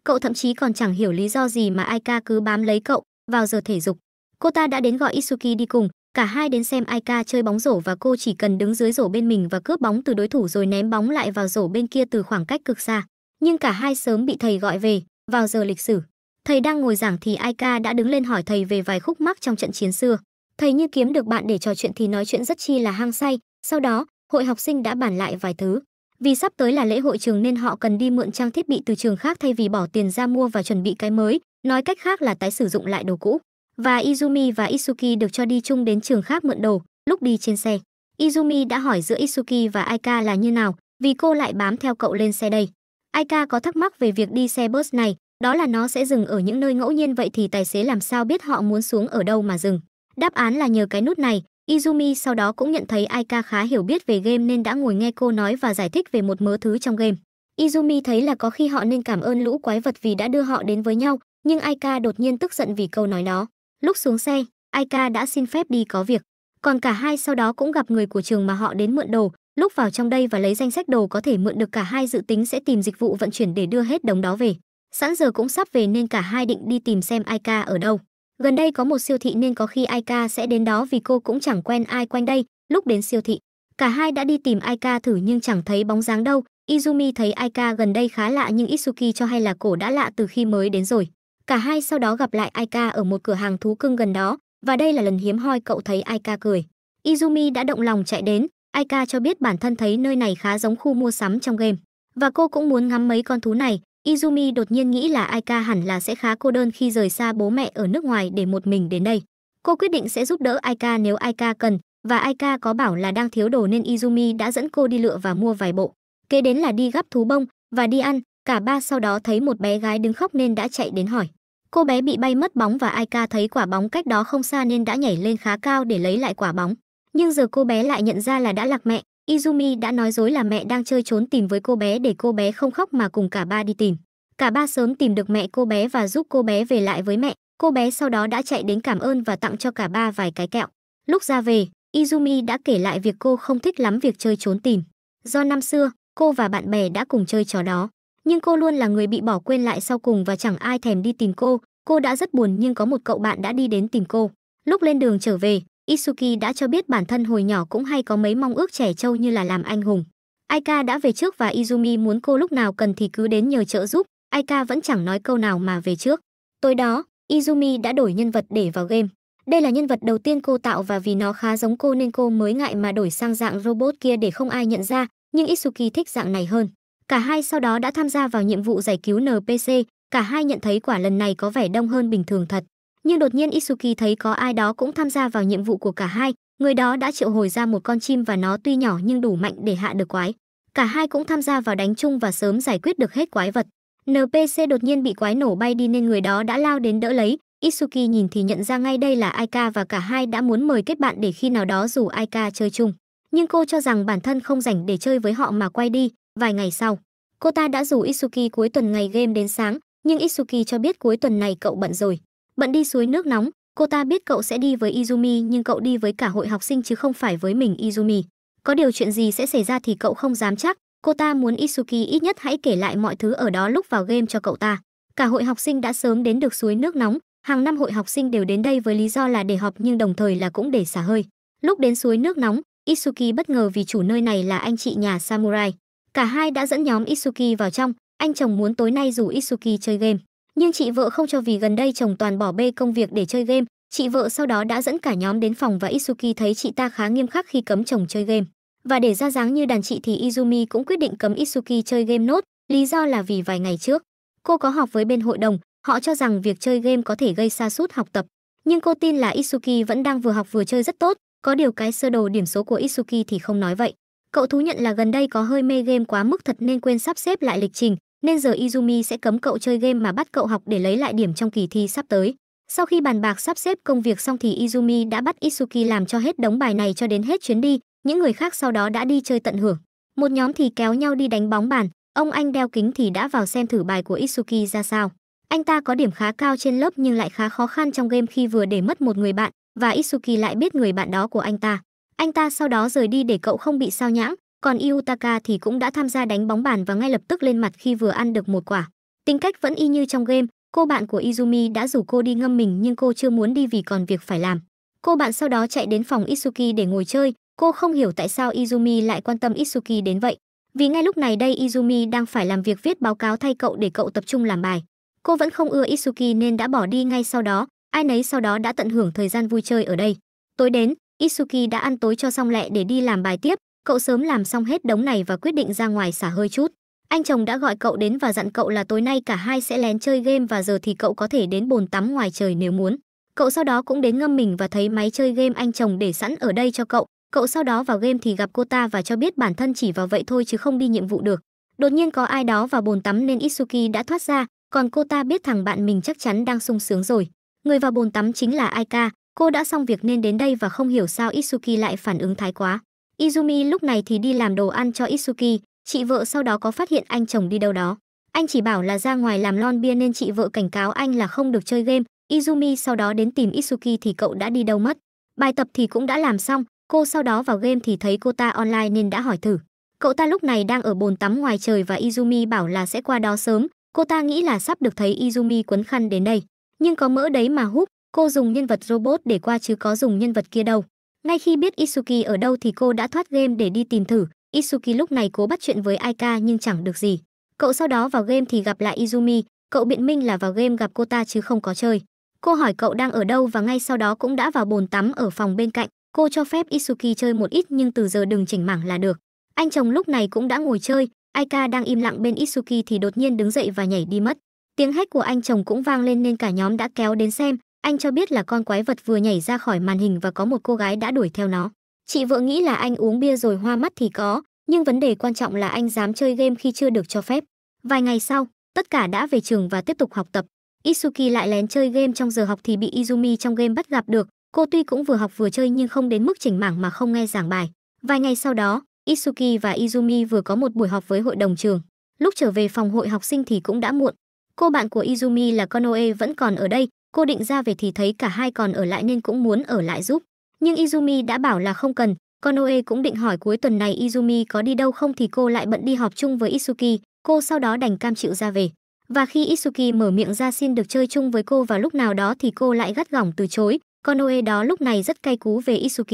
Cậu thậm chí còn chẳng hiểu lý do gì mà Aika cứ bám lấy cậu vào giờ thể dục. Cô ta đã đến gọi Isuki đi cùng, Cả hai đến xem Aika chơi bóng rổ và cô chỉ cần đứng dưới rổ bên mình và cướp bóng từ đối thủ rồi ném bóng lại vào rổ bên kia từ khoảng cách cực xa. Nhưng cả hai sớm bị thầy gọi về, vào giờ lịch sử. Thầy đang ngồi giảng thì Aika đã đứng lên hỏi thầy về vài khúc mắc trong trận chiến xưa. Thầy như kiếm được bạn để trò chuyện thì nói chuyện rất chi là hăng say. Sau đó, hội học sinh đã bàn lại vài thứ. Vì sắp tới là lễ hội trường nên họ cần đi mượn trang thiết bị từ trường khác thay vì bỏ tiền ra mua và chuẩn bị cái mới, nói cách khác là tái sử dụng lại đồ cũ và Izumi và Isuki được cho đi chung đến trường khác mượn đồ. Lúc đi trên xe, Izumi đã hỏi giữa Isuki và Aika là như nào, vì cô lại bám theo cậu lên xe đây. Aika có thắc mắc về việc đi xe bus này, đó là nó sẽ dừng ở những nơi ngẫu nhiên vậy thì tài xế làm sao biết họ muốn xuống ở đâu mà dừng. Đáp án là nhờ cái nút này, Izumi sau đó cũng nhận thấy Aika khá hiểu biết về game nên đã ngồi nghe cô nói và giải thích về một mớ thứ trong game. Izumi thấy là có khi họ nên cảm ơn lũ quái vật vì đã đưa họ đến với nhau, nhưng Aika đột nhiên tức giận vì câu nói đó. Lúc xuống xe, Aika đã xin phép đi có việc. Còn cả hai sau đó cũng gặp người của trường mà họ đến mượn đồ, lúc vào trong đây và lấy danh sách đồ có thể mượn được cả hai dự tính sẽ tìm dịch vụ vận chuyển để đưa hết đống đó về. Sẵn giờ cũng sắp về nên cả hai định đi tìm xem Aika ở đâu. Gần đây có một siêu thị nên có khi Aika sẽ đến đó vì cô cũng chẳng quen ai quanh đây, lúc đến siêu thị. Cả hai đã đi tìm Aika thử nhưng chẳng thấy bóng dáng đâu, Izumi thấy Aika gần đây khá lạ nhưng Itsuki cho hay là cổ đã lạ từ khi mới đến rồi. Cả hai sau đó gặp lại Aika ở một cửa hàng thú cưng gần đó, và đây là lần hiếm hoi cậu thấy Aika cười. Izumi đã động lòng chạy đến, Aika cho biết bản thân thấy nơi này khá giống khu mua sắm trong game. Và cô cũng muốn ngắm mấy con thú này, Izumi đột nhiên nghĩ là Aika hẳn là sẽ khá cô đơn khi rời xa bố mẹ ở nước ngoài để một mình đến đây. Cô quyết định sẽ giúp đỡ Aika nếu Aika cần, và Aika có bảo là đang thiếu đồ nên Izumi đã dẫn cô đi lựa và mua vài bộ. Kế đến là đi gắp thú bông và đi ăn, Cả ba sau đó thấy một bé gái đứng khóc nên đã chạy đến hỏi. Cô bé bị bay mất bóng và Aika thấy quả bóng cách đó không xa nên đã nhảy lên khá cao để lấy lại quả bóng. Nhưng giờ cô bé lại nhận ra là đã lạc mẹ. Izumi đã nói dối là mẹ đang chơi trốn tìm với cô bé để cô bé không khóc mà cùng cả ba đi tìm. Cả ba sớm tìm được mẹ cô bé và giúp cô bé về lại với mẹ. Cô bé sau đó đã chạy đến cảm ơn và tặng cho cả ba vài cái kẹo. Lúc ra về, Izumi đã kể lại việc cô không thích lắm việc chơi trốn tìm. Do năm xưa, cô và bạn bè đã cùng chơi trò đó nhưng cô luôn là người bị bỏ quên lại sau cùng và chẳng ai thèm đi tìm cô. Cô đã rất buồn nhưng có một cậu bạn đã đi đến tìm cô. Lúc lên đường trở về, Isuki đã cho biết bản thân hồi nhỏ cũng hay có mấy mong ước trẻ trâu như là làm anh hùng. Aika đã về trước và Izumi muốn cô lúc nào cần thì cứ đến nhờ trợ giúp, Aika vẫn chẳng nói câu nào mà về trước. Tối đó, Izumi đã đổi nhân vật để vào game. Đây là nhân vật đầu tiên cô tạo và vì nó khá giống cô nên cô mới ngại mà đổi sang dạng robot kia để không ai nhận ra, nhưng Isuki thích dạng này hơn. Cả hai sau đó đã tham gia vào nhiệm vụ giải cứu NPC, cả hai nhận thấy quả lần này có vẻ đông hơn bình thường thật. Nhưng đột nhiên Isuki thấy có ai đó cũng tham gia vào nhiệm vụ của cả hai, người đó đã triệu hồi ra một con chim và nó tuy nhỏ nhưng đủ mạnh để hạ được quái. Cả hai cũng tham gia vào đánh chung và sớm giải quyết được hết quái vật. NPC đột nhiên bị quái nổ bay đi nên người đó đã lao đến đỡ lấy. Isuki nhìn thì nhận ra ngay đây là Aika và cả hai đã muốn mời kết bạn để khi nào đó rủ Aika chơi chung. Nhưng cô cho rằng bản thân không rảnh để chơi với họ mà quay đi, Vài ngày sau, cô ta đã rủ Isuki cuối tuần ngày game đến sáng, nhưng Isuki cho biết cuối tuần này cậu bận rồi. Bận đi suối nước nóng, cô ta biết cậu sẽ đi với Izumi nhưng cậu đi với cả hội học sinh chứ không phải với mình Izumi. Có điều chuyện gì sẽ xảy ra thì cậu không dám chắc, cô ta muốn Isuki ít nhất hãy kể lại mọi thứ ở đó lúc vào game cho cậu ta. Cả hội học sinh đã sớm đến được suối nước nóng, hàng năm hội học sinh đều đến đây với lý do là để họp nhưng đồng thời là cũng để xả hơi. Lúc đến suối nước nóng, Isuki bất ngờ vì chủ nơi này là anh chị nhà samurai. Cả hai đã dẫn nhóm Isuki vào trong, anh chồng muốn tối nay rủ Isuki chơi game. Nhưng chị vợ không cho vì gần đây chồng toàn bỏ bê công việc để chơi game, chị vợ sau đó đã dẫn cả nhóm đến phòng và Isuki thấy chị ta khá nghiêm khắc khi cấm chồng chơi game. Và để ra dáng như đàn chị thì Izumi cũng quyết định cấm Isuki chơi game nốt, lý do là vì vài ngày trước. Cô có họp với bên hội đồng, họ cho rằng việc chơi game có thể gây sa sút học tập. Nhưng cô tin là Isuki vẫn đang vừa học vừa chơi rất tốt, có điều cái sơ đồ điểm số của Isuki thì không nói vậy. Cậu thú nhận là gần đây có hơi mê game quá mức thật nên quên sắp xếp lại lịch trình, nên giờ Izumi sẽ cấm cậu chơi game mà bắt cậu học để lấy lại điểm trong kỳ thi sắp tới. Sau khi bàn bạc sắp xếp công việc xong thì Izumi đã bắt Isuki làm cho hết đống bài này cho đến hết chuyến đi, những người khác sau đó đã đi chơi tận hưởng. Một nhóm thì kéo nhau đi đánh bóng bàn, ông anh đeo kính thì đã vào xem thử bài của Isuki ra sao. Anh ta có điểm khá cao trên lớp nhưng lại khá khó khăn trong game khi vừa để mất một người bạn và Isuki lại biết người bạn đó của anh ta. Anh ta sau đó rời đi để cậu không bị sao nhãng, còn Iutaka thì cũng đã tham gia đánh bóng bàn và ngay lập tức lên mặt khi vừa ăn được một quả. Tính cách vẫn y như trong game, cô bạn của Izumi đã rủ cô đi ngâm mình nhưng cô chưa muốn đi vì còn việc phải làm. Cô bạn sau đó chạy đến phòng Isuki để ngồi chơi, cô không hiểu tại sao Izumi lại quan tâm Isuki đến vậy. Vì ngay lúc này đây Izumi đang phải làm việc viết báo cáo thay cậu để cậu tập trung làm bài. Cô vẫn không ưa Isuki nên đã bỏ đi ngay sau đó, ai nấy sau đó đã tận hưởng thời gian vui chơi ở đây. Tối đến, Isuki đã ăn tối cho xong lẹ để đi làm bài tiếp, cậu sớm làm xong hết đống này và quyết định ra ngoài xả hơi chút. Anh chồng đã gọi cậu đến và dặn cậu là tối nay cả hai sẽ lén chơi game và giờ thì cậu có thể đến bồn tắm ngoài trời nếu muốn. Cậu sau đó cũng đến ngâm mình và thấy máy chơi game anh chồng để sẵn ở đây cho cậu. Cậu sau đó vào game thì gặp cô ta và cho biết bản thân chỉ vào vậy thôi chứ không đi nhiệm vụ được. Đột nhiên có ai đó vào bồn tắm nên Isuki đã thoát ra, còn cô ta biết thằng bạn mình chắc chắn đang sung sướng rồi. Người vào bồn tắm chính là Aika, Cô đã xong việc nên đến đây và không hiểu sao Itsuki lại phản ứng thái quá. Izumi lúc này thì đi làm đồ ăn cho Itsuki, chị vợ sau đó có phát hiện anh chồng đi đâu đó. Anh chỉ bảo là ra ngoài làm lon bia nên chị vợ cảnh cáo anh là không được chơi game. Izumi sau đó đến tìm Itsuki thì cậu đã đi đâu mất. Bài tập thì cũng đã làm xong, cô sau đó vào game thì thấy cô ta online nên đã hỏi thử. Cậu ta lúc này đang ở bồn tắm ngoài trời và Izumi bảo là sẽ qua đó sớm, cô ta nghĩ là sắp được thấy Izumi quấn khăn đến đây. Nhưng có mỡ đấy mà húp, Cô dùng nhân vật robot để qua chứ có dùng nhân vật kia đâu. Ngay khi biết Isuki ở đâu thì cô đã thoát game để đi tìm thử. Isuki lúc này cố bắt chuyện với Aika nhưng chẳng được gì. Cậu sau đó vào game thì gặp lại Izumi, cậu biện minh là vào game gặp cô ta chứ không có chơi. Cô hỏi cậu đang ở đâu và ngay sau đó cũng đã vào bồn tắm ở phòng bên cạnh. Cô cho phép Isuki chơi một ít nhưng từ giờ đừng chỉnh mảng là được. Anh chồng lúc này cũng đã ngồi chơi, Aika đang im lặng bên Isuki thì đột nhiên đứng dậy và nhảy đi mất. Tiếng hét của anh chồng cũng vang lên nên cả nhóm đã kéo đến xem, anh cho biết là con quái vật vừa nhảy ra khỏi màn hình và có một cô gái đã đuổi theo nó. Chị vợ nghĩ là anh uống bia rồi hoa mắt thì có, nhưng vấn đề quan trọng là anh dám chơi game khi chưa được cho phép. Vài ngày sau, tất cả đã về trường và tiếp tục học tập. Isuki lại lén chơi game trong giờ học thì bị Izumi trong game bắt gặp được. Cô tuy cũng vừa học vừa chơi nhưng không đến mức chỉnh mảng mà không nghe giảng bài. Vài ngày sau đó, Isuki và Izumi vừa có một buổi họp với hội đồng trường. Lúc trở về phòng hội học sinh thì cũng đã muộn. Cô bạn của Izumi là Konoe vẫn còn ở đây, cô định ra về thì thấy cả hai còn ở lại nên cũng muốn ở lại giúp. Nhưng Izumi đã bảo là không cần, Konoe cũng định hỏi cuối tuần này Izumi có đi đâu không thì cô lại bận đi họp chung với Isuki, cô sau đó đành cam chịu ra về. Và khi Isuki mở miệng ra xin được chơi chung với cô vào lúc nào đó thì cô lại gắt gỏng từ chối, Konoe đó lúc này rất cay cú về Isuki.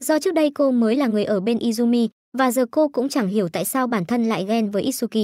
Do trước đây cô mới là người ở bên Izumi, và giờ cô cũng chẳng hiểu tại sao bản thân lại ghen với Isuki.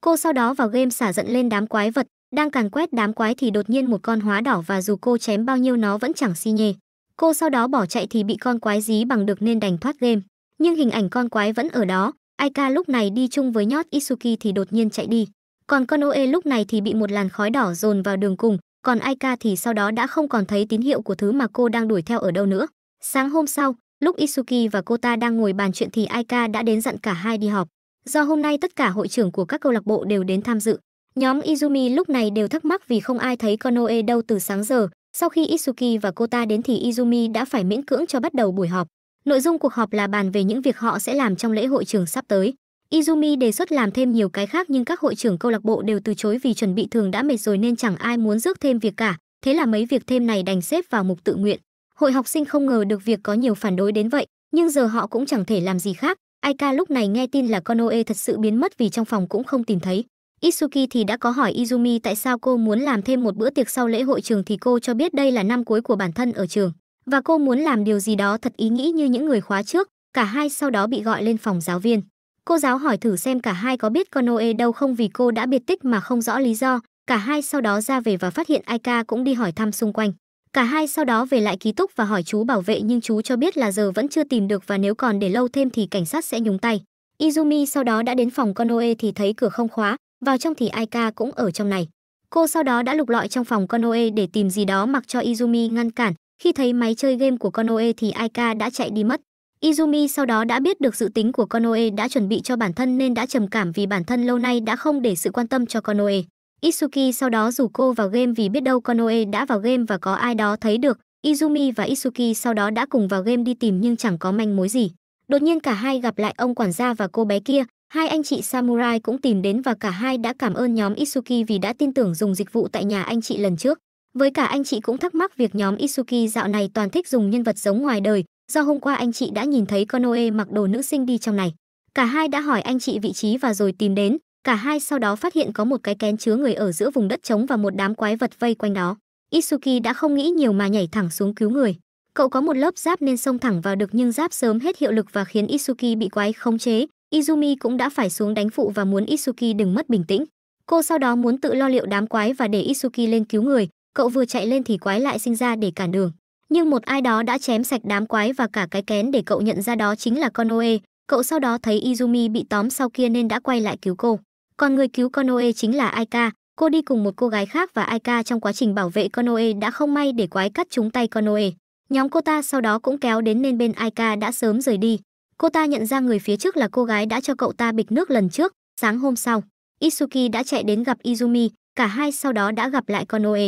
Cô sau đó vào game xả giận lên đám quái vật, đang càn quét đám quái thì đột nhiên một con hóa đỏ và dù cô chém bao nhiêu nó vẫn chẳng si nhê. Cô sau đó bỏ chạy thì bị con quái dí bằng được nên đành thoát game. Nhưng hình ảnh con quái vẫn ở đó. Aika lúc này đi chung với nhót Isuki thì đột nhiên chạy đi. Còn con Oe lúc này thì bị một làn khói đỏ dồn vào đường cùng. Còn Aika thì sau đó đã không còn thấy tín hiệu của thứ mà cô đang đuổi theo ở đâu nữa. Sáng hôm sau, lúc Isuki và cô ta đang ngồi bàn chuyện thì Aika đã đến dặn cả hai đi họp. Do hôm nay tất cả hội trưởng của các câu lạc bộ đều đến tham dự, Nhóm Izumi lúc này đều thắc mắc vì không ai thấy Konoe đâu từ sáng giờ. Sau khi Itsuki và cô ta đến thì Izumi đã phải miễn cưỡng cho bắt đầu buổi họp. Nội dung cuộc họp là bàn về những việc họ sẽ làm trong lễ hội trường sắp tới. Izumi đề xuất làm thêm nhiều cái khác nhưng các hội trưởng câu lạc bộ đều từ chối vì chuẩn bị thường đã mệt rồi nên chẳng ai muốn rước thêm việc cả, thế là mấy việc thêm này đành xếp vào mục tự nguyện. Hội học sinh không ngờ được việc có nhiều phản đối đến vậy, nhưng giờ họ cũng chẳng thể làm gì khác. Aika lúc này nghe tin là Konoe thật sự biến mất vì trong phòng cũng không tìm thấy. Itsuki thì đã có hỏi Izumi tại sao cô muốn làm thêm một bữa tiệc sau lễ hội trường thì cô cho biết đây là năm cuối của bản thân ở trường và cô muốn làm điều gì đó thật ý nghĩ như những người khóa trước, cả hai sau đó bị gọi lên phòng giáo viên. Cô giáo hỏi thử xem cả hai có biết Konoe đâu không vì cô đã biệt tích mà không rõ lý do, cả hai sau đó ra về và phát hiện Aika cũng đi hỏi thăm xung quanh. Cả hai sau đó về lại ký túc và hỏi chú bảo vệ nhưng chú cho biết là giờ vẫn chưa tìm được và nếu còn để lâu thêm thì cảnh sát sẽ nhúng tay. Izumi sau đó đã đến phòng Konoe thì thấy cửa không khóa, vào trong thì Aika cũng ở trong này. Cô sau đó đã lục lọi trong phòng Konoe để tìm gì đó mặc cho Izumi ngăn cản, khi thấy máy chơi game của Konoe thì Aika đã chạy đi mất. Izumi sau đó đã biết được dự tính của Konoe đã chuẩn bị cho bản thân nên đã trầm cảm vì bản thân lâu nay đã không để sự quan tâm cho Konoe. Isuki sau đó rủ cô vào game vì biết đâu Konoe đã vào game và có ai đó thấy được. Izumi và Isuki sau đó đã cùng vào game đi tìm nhưng chẳng có manh mối gì. Đột nhiên cả hai gặp lại ông quản gia và cô bé kia, Hai anh chị Samurai cũng tìm đến và cả hai đã cảm ơn nhóm Isuki vì đã tin tưởng dùng dịch vụ tại nhà anh chị lần trước. Với cả anh chị cũng thắc mắc việc nhóm Isuki dạo này toàn thích dùng nhân vật giống ngoài đời, do hôm qua anh chị đã nhìn thấy Konoe mặc đồ nữ sinh đi trong này. Cả hai đã hỏi anh chị vị trí và rồi tìm đến, cả hai sau đó phát hiện có một cái kén chứa người ở giữa vùng đất trống và một đám quái vật vây quanh đó. Isuki đã không nghĩ nhiều mà nhảy thẳng xuống cứu người. Cậu có một lớp giáp nên xông thẳng vào được nhưng giáp sớm hết hiệu lực và khiến Isuki bị quái khống chế, Izumi cũng đã phải xuống đánh phụ và muốn Isuki đừng mất bình tĩnh. Cô sau đó muốn tự lo liệu đám quái và để Isuki lên cứu người, cậu vừa chạy lên thì quái lại sinh ra để cản đường. Nhưng một ai đó đã chém sạch đám quái và cả cái kén để cậu nhận ra đó chính là Konoe. Cậu sau đó thấy Izumi bị tóm sau kia nên đã quay lại cứu cô. Còn người cứu Konoe chính là Aika, cô đi cùng một cô gái khác và Aika trong quá trình bảo vệ Konoe đã không may để quái cắt trúng tay Konoe. Nhóm cô ta sau đó cũng kéo đến nên bên Aika đã sớm rời đi. Cô ta nhận ra người phía trước là cô gái đã cho cậu ta bịch nước lần trước, sáng hôm sau, Isuki đã chạy đến gặp Izumi, cả hai sau đó đã gặp lại Konoe.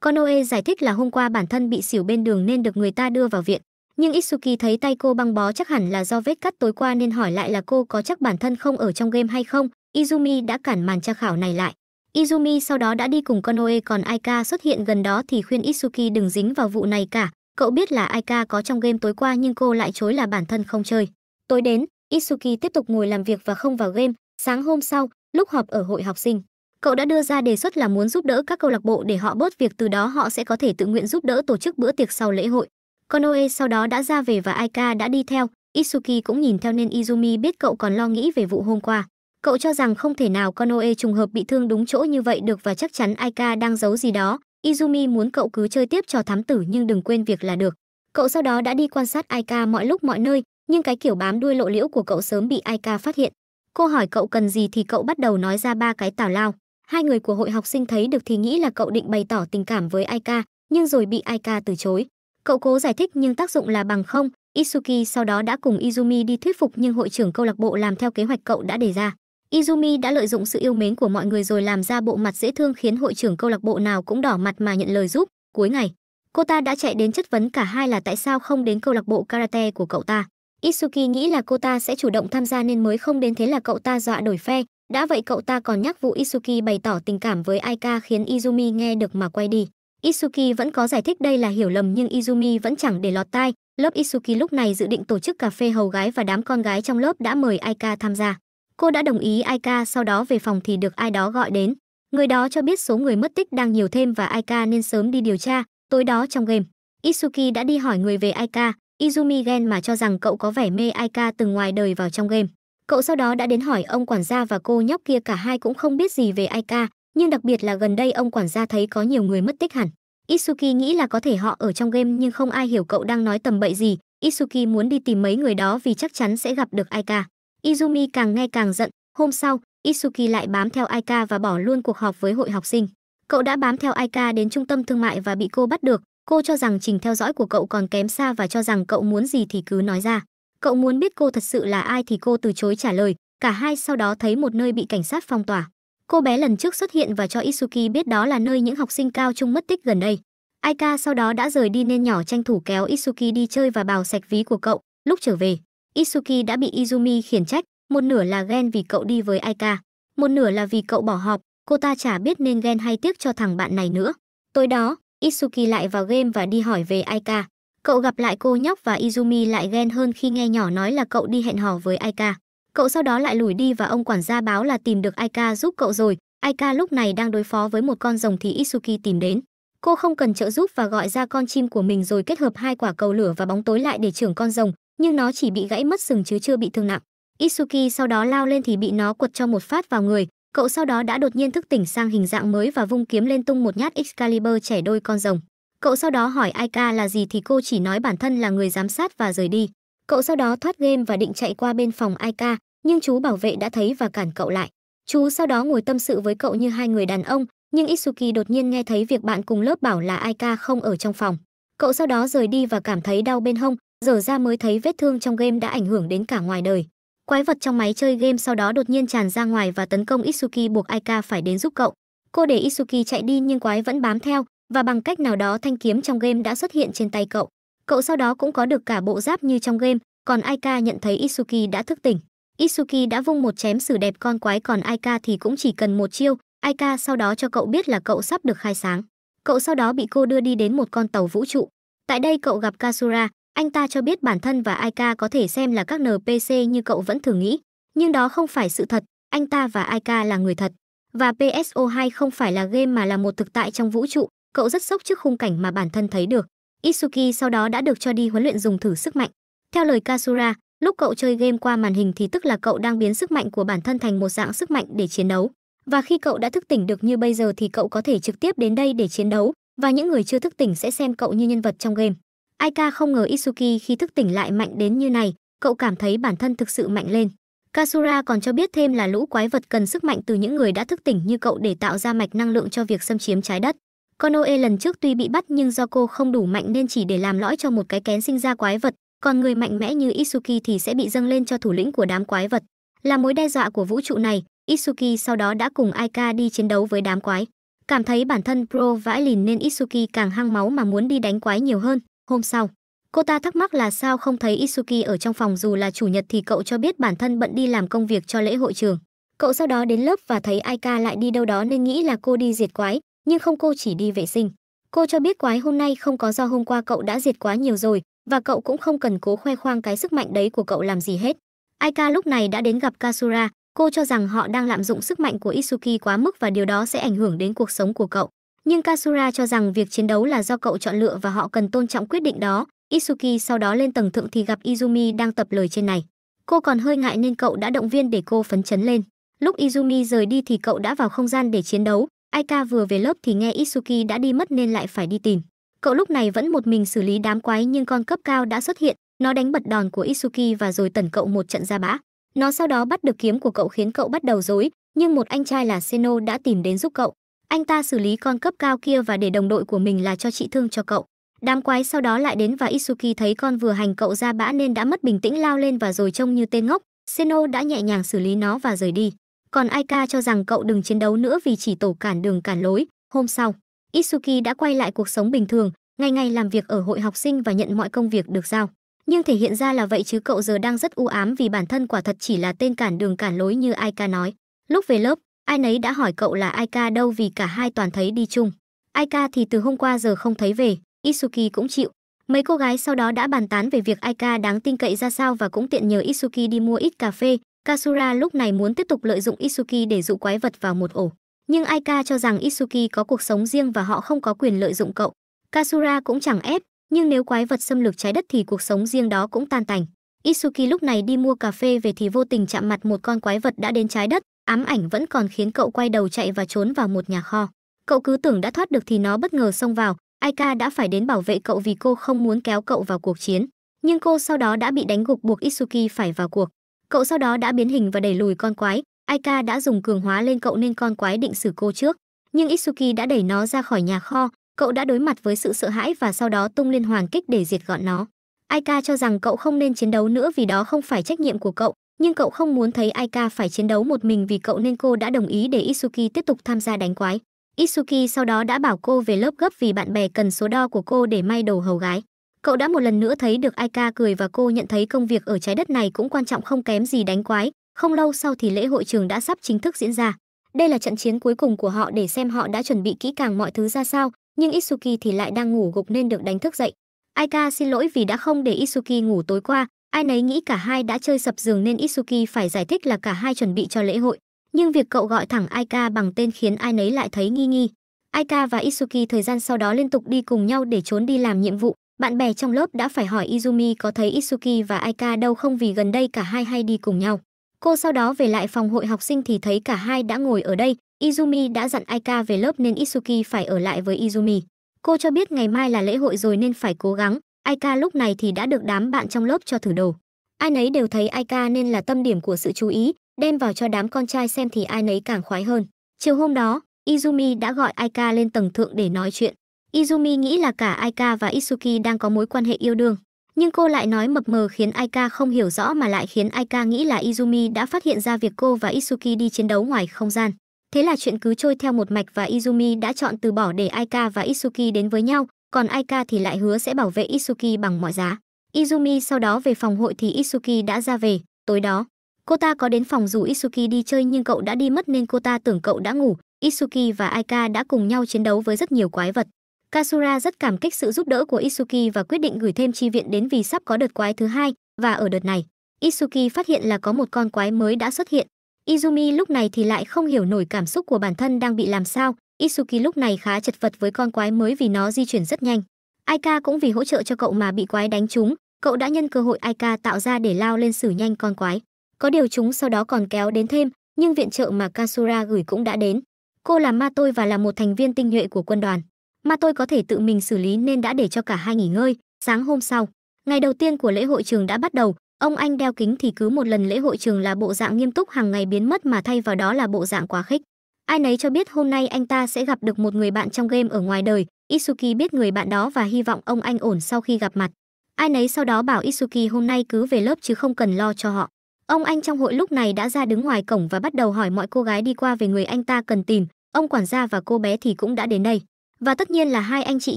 Konoe giải thích là hôm qua bản thân bị xỉu bên đường nên được người ta đưa vào viện. Nhưng Isuki thấy tay cô băng bó chắc hẳn là do vết cắt tối qua nên hỏi lại là cô có chắc bản thân không ở trong game hay không. Izumi đã cản màn tra khảo này lại. Izumi sau đó đã đi cùng Konoe còn Aika xuất hiện gần đó thì khuyên Isuki đừng dính vào vụ này cả. Cậu biết là Aika có trong game tối qua nhưng cô lại chối là bản thân không chơi. Tối đến, Isuki tiếp tục ngồi làm việc và không vào game. Sáng hôm sau, lúc họp ở hội học sinh, cậu đã đưa ra đề xuất là muốn giúp đỡ các câu lạc bộ để họ bớt việc từ đó họ sẽ có thể tự nguyện giúp đỡ tổ chức bữa tiệc sau lễ hội. Konoe sau đó đã ra về và Aika đã đi theo, Isuki cũng nhìn theo nên Izumi biết cậu còn lo nghĩ về vụ hôm qua. Cậu cho rằng không thể nào Konoe trùng hợp bị thương đúng chỗ như vậy được và chắc chắn Aika đang giấu gì đó. Izumi muốn cậu cứ chơi tiếp trò thám tử nhưng đừng quên việc là được. Cậu sau đó đã đi quan sát Aika mọi lúc mọi nơi, nhưng cái kiểu bám đuôi lộ liễu của cậu sớm bị ai ca phát hiện. Cô hỏi cậu cần gì thì cậu bắt đầu nói ra ba cái tào lao. Hai người của hội học sinh thấy được thì nghĩ là cậu định bày tỏ tình cảm với ai ca, nhưng rồi bị ai ca từ chối. Cậu cố giải thích nhưng tác dụng là bằng không. Isuki sau đó đã cùng Izumi đi thuyết phục nhưng hội trưởng câu lạc bộ làm theo kế hoạch cậu đã đề ra. Izumi đã lợi dụng sự yêu mến của mọi người rồi làm ra bộ mặt dễ thương khiến hội trưởng câu lạc bộ nào cũng đỏ mặt mà nhận lời giúp. Cuối ngày, cô ta đã chạy đến chất vấn cả hai là tại sao không đến câu lạc bộ karate của cậu ta. Isuki nghĩ là cô ta sẽ chủ động tham gia nên mới không đến thế là cậu ta dọa đổi phe. Đã vậy cậu ta còn nhắc vụ Isuki bày tỏ tình cảm với Aika khiến Izumi nghe được mà quay đi. Isuki vẫn có giải thích đây là hiểu lầm nhưng Izumi vẫn chẳng để lọt tai. Lớp Isuki lúc này dự định tổ chức cà phê hầu gái và đám con gái trong lớp đã mời Aika tham gia. Cô đã đồng ý Aika sau đó về phòng thì được ai đó gọi đến. Người đó cho biết số người mất tích đang nhiều thêm và Aika nên sớm đi điều tra. Tối đó trong game, Isuki đã đi hỏi người về Aika, Izumi ghen mà cho rằng cậu có vẻ mê Aika từ ngoài đời vào trong game. Cậu sau đó đã đến hỏi ông quản gia và cô nhóc kia cả hai cũng không biết gì về Aika, nhưng đặc biệt là gần đây ông quản gia thấy có nhiều người mất tích hẳn. Isuki nghĩ là có thể họ ở trong game nhưng không ai hiểu cậu đang nói tầm bậy gì. Isuki muốn đi tìm mấy người đó vì chắc chắn sẽ gặp được Aika. Izumi càng ngày càng giận. Hôm sau, Isuki lại bám theo Aika và bỏ luôn cuộc họp với hội học sinh. Cậu đã bám theo Aika đến trung tâm thương mại và bị cô bắt được. Cô cho rằng trình theo dõi của cậu còn kém xa và cho rằng cậu muốn gì thì cứ nói ra. Cậu muốn biết cô thật sự là ai thì cô từ chối trả lời, cả hai sau đó thấy một nơi bị cảnh sát phong tỏa. Cô bé lần trước xuất hiện và cho Isuki biết đó là nơi những học sinh cao trung mất tích gần đây. Aika sau đó đã rời đi nên nhỏ tranh thủ kéo Isuki đi chơi và bào sạch ví của cậu. Lúc trở về, Isuki đã bị Izumi khiển trách, một nửa là ghen vì cậu đi với Aika, một nửa là vì cậu bỏ họp, cô ta chả biết nên ghen hay tiếc cho thằng bạn này nữa. Tối đó, Isuki lại vào game và đi hỏi về Aika. Cậu gặp lại cô nhóc và Izumi lại ghen hơn khi nghe nhỏ nói là cậu đi hẹn hò với Aika. Cậu sau đó lại lùi đi và ông quản gia báo là tìm được Aika giúp cậu rồi. Aika lúc này đang đối phó với một con rồng thì Isuki tìm đến. Cô không cần trợ giúp và gọi ra con chim của mình rồi kết hợp hai quả cầu lửa và bóng tối lại để trưởng con rồng, nhưng nó chỉ bị gãy mất sừng chứ chưa bị thương nặng. Isuki sau đó lao lên thì bị nó quật cho một phát vào người, Cậu sau đó đã đột nhiên thức tỉnh sang hình dạng mới và vung kiếm lên tung một nhát Excalibur trẻ đôi con rồng. Cậu sau đó hỏi Aika là gì thì cô chỉ nói bản thân là người giám sát và rời đi. Cậu sau đó thoát game và định chạy qua bên phòng Aika, nhưng chú bảo vệ đã thấy và cản cậu lại. Chú sau đó ngồi tâm sự với cậu như hai người đàn ông, nhưng Itsuki đột nhiên nghe thấy việc bạn cùng lớp bảo là Aika không ở trong phòng. Cậu sau đó rời đi và cảm thấy đau bên hông, giờ ra mới thấy vết thương trong game đã ảnh hưởng đến cả ngoài đời. Quái vật trong máy chơi game sau đó đột nhiên tràn ra ngoài và tấn công Isuki buộc Aika phải đến giúp cậu. Cô để Isuki chạy đi nhưng quái vẫn bám theo và bằng cách nào đó thanh kiếm trong game đã xuất hiện trên tay cậu. Cậu sau đó cũng có được cả bộ giáp như trong game, còn Aika nhận thấy Isuki đã thức tỉnh. Isuki đã vung một chém xử đẹp con quái còn Aika thì cũng chỉ cần một chiêu, Aika sau đó cho cậu biết là cậu sắp được khai sáng. Cậu sau đó bị cô đưa đi đến một con tàu vũ trụ. Tại đây cậu gặp Kasura, anh ta cho biết bản thân và Aika có thể xem là các NPC như cậu vẫn thường nghĩ, nhưng đó không phải sự thật, anh ta và Aika là người thật. Và PSO2 không phải là game mà là một thực tại trong vũ trụ, cậu rất sốc trước khung cảnh mà bản thân thấy được. Isuki sau đó đã được cho đi huấn luyện dùng thử sức mạnh. Theo lời Kasura, lúc cậu chơi game qua màn hình thì tức là cậu đang biến sức mạnh của bản thân thành một dạng sức mạnh để chiến đấu. Và khi cậu đã thức tỉnh được như bây giờ thì cậu có thể trực tiếp đến đây để chiến đấu, và những người chưa thức tỉnh sẽ xem cậu như nhân vật trong game. Aika không ngờ Isuki khi thức tỉnh lại mạnh đến như này, cậu cảm thấy bản thân thực sự mạnh lên. Kasura còn cho biết thêm là lũ quái vật cần sức mạnh từ những người đã thức tỉnh như cậu để tạo ra mạch năng lượng cho việc xâm chiếm trái đất. Konoe lần trước tuy bị bắt nhưng do cô không đủ mạnh nên chỉ để làm lõi cho một cái kén sinh ra quái vật, còn người mạnh mẽ như Isuki thì sẽ bị dâng lên cho thủ lĩnh của đám quái vật. Là mối đe dọa của vũ trụ này, Isuki sau đó đã cùng Aika đi chiến đấu với đám quái. Cảm thấy bản thân pro vãi lìn nên Isuki càng hăng máu mà muốn đi đánh quái nhiều hơn. Hôm sau, cô ta thắc mắc là sao không thấy Isuki ở trong phòng dù là chủ nhật thì cậu cho biết bản thân bận đi làm công việc cho lễ hội trường. Cậu sau đó đến lớp và thấy Aika lại đi đâu đó nên nghĩ là cô đi diệt quái, nhưng không cô chỉ đi vệ sinh. Cô cho biết quái hôm nay không có do hôm qua cậu đã diệt quá nhiều rồi, và cậu cũng không cần cố khoe khoang cái sức mạnh đấy của cậu làm gì hết. Aika lúc này đã đến gặp Kasura, cô cho rằng họ đang lạm dụng sức mạnh của Isuki quá mức và điều đó sẽ ảnh hưởng đến cuộc sống của cậu. Nhưng Kasura cho rằng việc chiến đấu là do cậu chọn lựa và họ cần tôn trọng quyết định đó. Isuki sau đó lên tầng thượng thì gặp Izumi đang tập lời trên này. Cô còn hơi ngại nên cậu đã động viên để cô phấn chấn lên. Lúc Izumi rời đi thì cậu đã vào không gian để chiến đấu. Aika vừa về lớp thì nghe Isuki đã đi mất nên lại phải đi tìm. Cậu lúc này vẫn một mình xử lý đám quái nhưng con cấp cao đã xuất hiện. Nó đánh bật đòn của Isuki và rồi tẩn cậu một trận ra bã. Nó sau đó bắt được kiếm của cậu khiến cậu bắt đầu dối, nhưng một anh trai là Seno đã tìm đến giúp cậu. Anh ta xử lý con cấp cao kia và để đồng đội của mình là cho trị thương cho cậu. Đám quái sau đó lại đến và Isuki thấy con vừa hành cậu ra bã nên đã mất bình tĩnh lao lên và rồi trông như tên ngốc. Seno đã nhẹ nhàng xử lý nó và rời đi. Còn Aika cho rằng cậu đừng chiến đấu nữa vì chỉ tổ cản đường cản lối. Hôm sau, Isuki đã quay lại cuộc sống bình thường, ngày ngày làm việc ở hội học sinh và nhận mọi công việc được giao. Nhưng thể hiện ra là vậy chứ cậu giờ đang rất u ám vì bản thân quả thật chỉ là tên cản đường cản lối như Aika nói. Lúc về lớp, Ai nấy đã hỏi cậu là Aika đâu vì cả hai toàn thấy đi chung. Aika thì từ hôm qua giờ không thấy về, Isuki cũng chịu. Mấy cô gái sau đó đã bàn tán về việc Aika đáng tin cậy ra sao và cũng tiện nhờ Isuki đi mua ít cà phê. Kasura lúc này muốn tiếp tục lợi dụng Isuki để dụ quái vật vào một ổ. Nhưng Aika cho rằng Isuki có cuộc sống riêng và họ không có quyền lợi dụng cậu. Kasura cũng chẳng ép, nhưng nếu quái vật xâm lược trái đất thì cuộc sống riêng đó cũng tan tành. Isuki lúc này đi mua cà phê về thì vô tình chạm mặt một con quái vật đã đến trái đất, ám ảnh vẫn còn khiến cậu quay đầu chạy và trốn vào một nhà kho. Cậu cứ tưởng đã thoát được thì nó bất ngờ xông vào, Aika đã phải đến bảo vệ cậu vì cô không muốn kéo cậu vào cuộc chiến. Nhưng cô sau đó đã bị đánh gục buộc Isuki phải vào cuộc. Cậu sau đó đã biến hình và đẩy lùi con quái, Aika đã dùng cường hóa lên cậu nên con quái định xử cô trước. Nhưng Isuki đã đẩy nó ra khỏi nhà kho, cậu đã đối mặt với sự sợ hãi và sau đó tung liên hoàng kích để diệt gọn nó. Aika cho rằng cậu không nên chiến đấu nữa vì đó không phải trách nhiệm của cậu, nhưng cậu không muốn thấy Aika phải chiến đấu một mình vì cậu nên cô đã đồng ý để Isuki tiếp tục tham gia đánh quái. Isuki sau đó đã bảo cô về lớp gấp vì bạn bè cần số đo của cô để may đồ hầu gái. Cậu đã một lần nữa thấy được Aika cười và cô nhận thấy công việc ở trái đất này cũng quan trọng không kém gì đánh quái. Không lâu sau thì lễ hội trường đã sắp chính thức diễn ra. Đây là trận chiến cuối cùng của họ để xem họ đã chuẩn bị kỹ càng mọi thứ ra sao, nhưng Isuki thì lại đang ngủ gục nên được đánh thức dậy. Aika xin lỗi vì đã không để Isuki ngủ tối qua, ai nấy nghĩ cả hai đã chơi sập giường nên Isuki phải giải thích là cả hai chuẩn bị cho lễ hội. Nhưng việc cậu gọi thẳng Aika bằng tên khiến ai nấy lại thấy nghi nghi. Aika và Isuki thời gian sau đó liên tục đi cùng nhau để trốn đi làm nhiệm vụ. Bạn bè trong lớp đã phải hỏi Izumi có thấy Isuki và Aika đâu không vì gần đây cả hai hay đi cùng nhau. Cô sau đó về lại phòng hội học sinh thì thấy cả hai đã ngồi ở đây. Izumi đã dặn Aika về lớp nên Isuki phải ở lại với Izumi. Cô cho biết ngày mai là lễ hội rồi nên phải cố gắng, Aika lúc này thì đã được đám bạn trong lớp cho thử đồ. Ai nấy đều thấy Aika nên là tâm điểm của sự chú ý, đem vào cho đám con trai xem thì ai nấy càng khoái hơn. Chiều hôm đó, Izumi đã gọi Aika lên tầng thượng để nói chuyện. Izumi nghĩ là cả Aika và Isuki đang có mối quan hệ yêu đương, nhưng cô lại nói mập mờ khiến Aika không hiểu rõ mà lại khiến Aika nghĩ là Izumi đã phát hiện ra việc cô và Isuki đi chiến đấu ngoài không gian. Thế là chuyện cứ trôi theo một mạch và Izumi đã chọn từ bỏ để Aika và Isuki đến với nhau, còn Aika thì lại hứa sẽ bảo vệ Isuki bằng mọi giá. Izumi sau đó về phòng hội thì Isuki đã ra về, tối đó. Cô ta có đến phòng dù Isuki đi chơi nhưng cậu đã đi mất nên cô ta tưởng cậu đã ngủ. Isuki và Aika đã cùng nhau chiến đấu với rất nhiều quái vật. Kasura rất cảm kích sự giúp đỡ của Isuki và quyết định gửi thêm chi viện đến vì sắp có đợt quái thứ hai và ở đợt này, Isuki phát hiện là có một con quái mới đã xuất hiện, Izumi lúc này thì lại không hiểu nổi cảm xúc của bản thân đang bị làm sao, Isuki lúc này khá chật vật với con quái mới vì nó di chuyển rất nhanh. Aika cũng vì hỗ trợ cho cậu mà bị quái đánh trúng, cậu đã nhân cơ hội Aika tạo ra để lao lên xử nhanh con quái. Có điều chúng sau đó còn kéo đến thêm, nhưng viện trợ mà Kasura gửi cũng đã đến. Cô là ma tôi và là một thành viên tinh nhuệ của quân đoàn. Ma tôi có thể tự mình xử lý nên đã để cho cả hai nghỉ ngơi, sáng hôm sau. Ngày đầu tiên của lễ hội trường đã bắt đầu, Ông anh đeo kính thì cứ một lần lễ hội trường là bộ dạng nghiêm túc hàng ngày biến mất mà thay vào đó là bộ dạng quá khích. Ai nấy cho biết hôm nay anh ta sẽ gặp được một người bạn trong game ở ngoài đời, Isuki biết người bạn đó và hy vọng ông anh ổn sau khi gặp mặt. Ai nấy sau đó bảo Isuki hôm nay cứ về lớp chứ không cần lo cho họ. Ông anh trong hội lúc này đã ra đứng ngoài cổng và bắt đầu hỏi mọi cô gái đi qua về người anh ta cần tìm, ông quản gia và cô bé thì cũng đã đến đây. Và tất nhiên là hai anh chị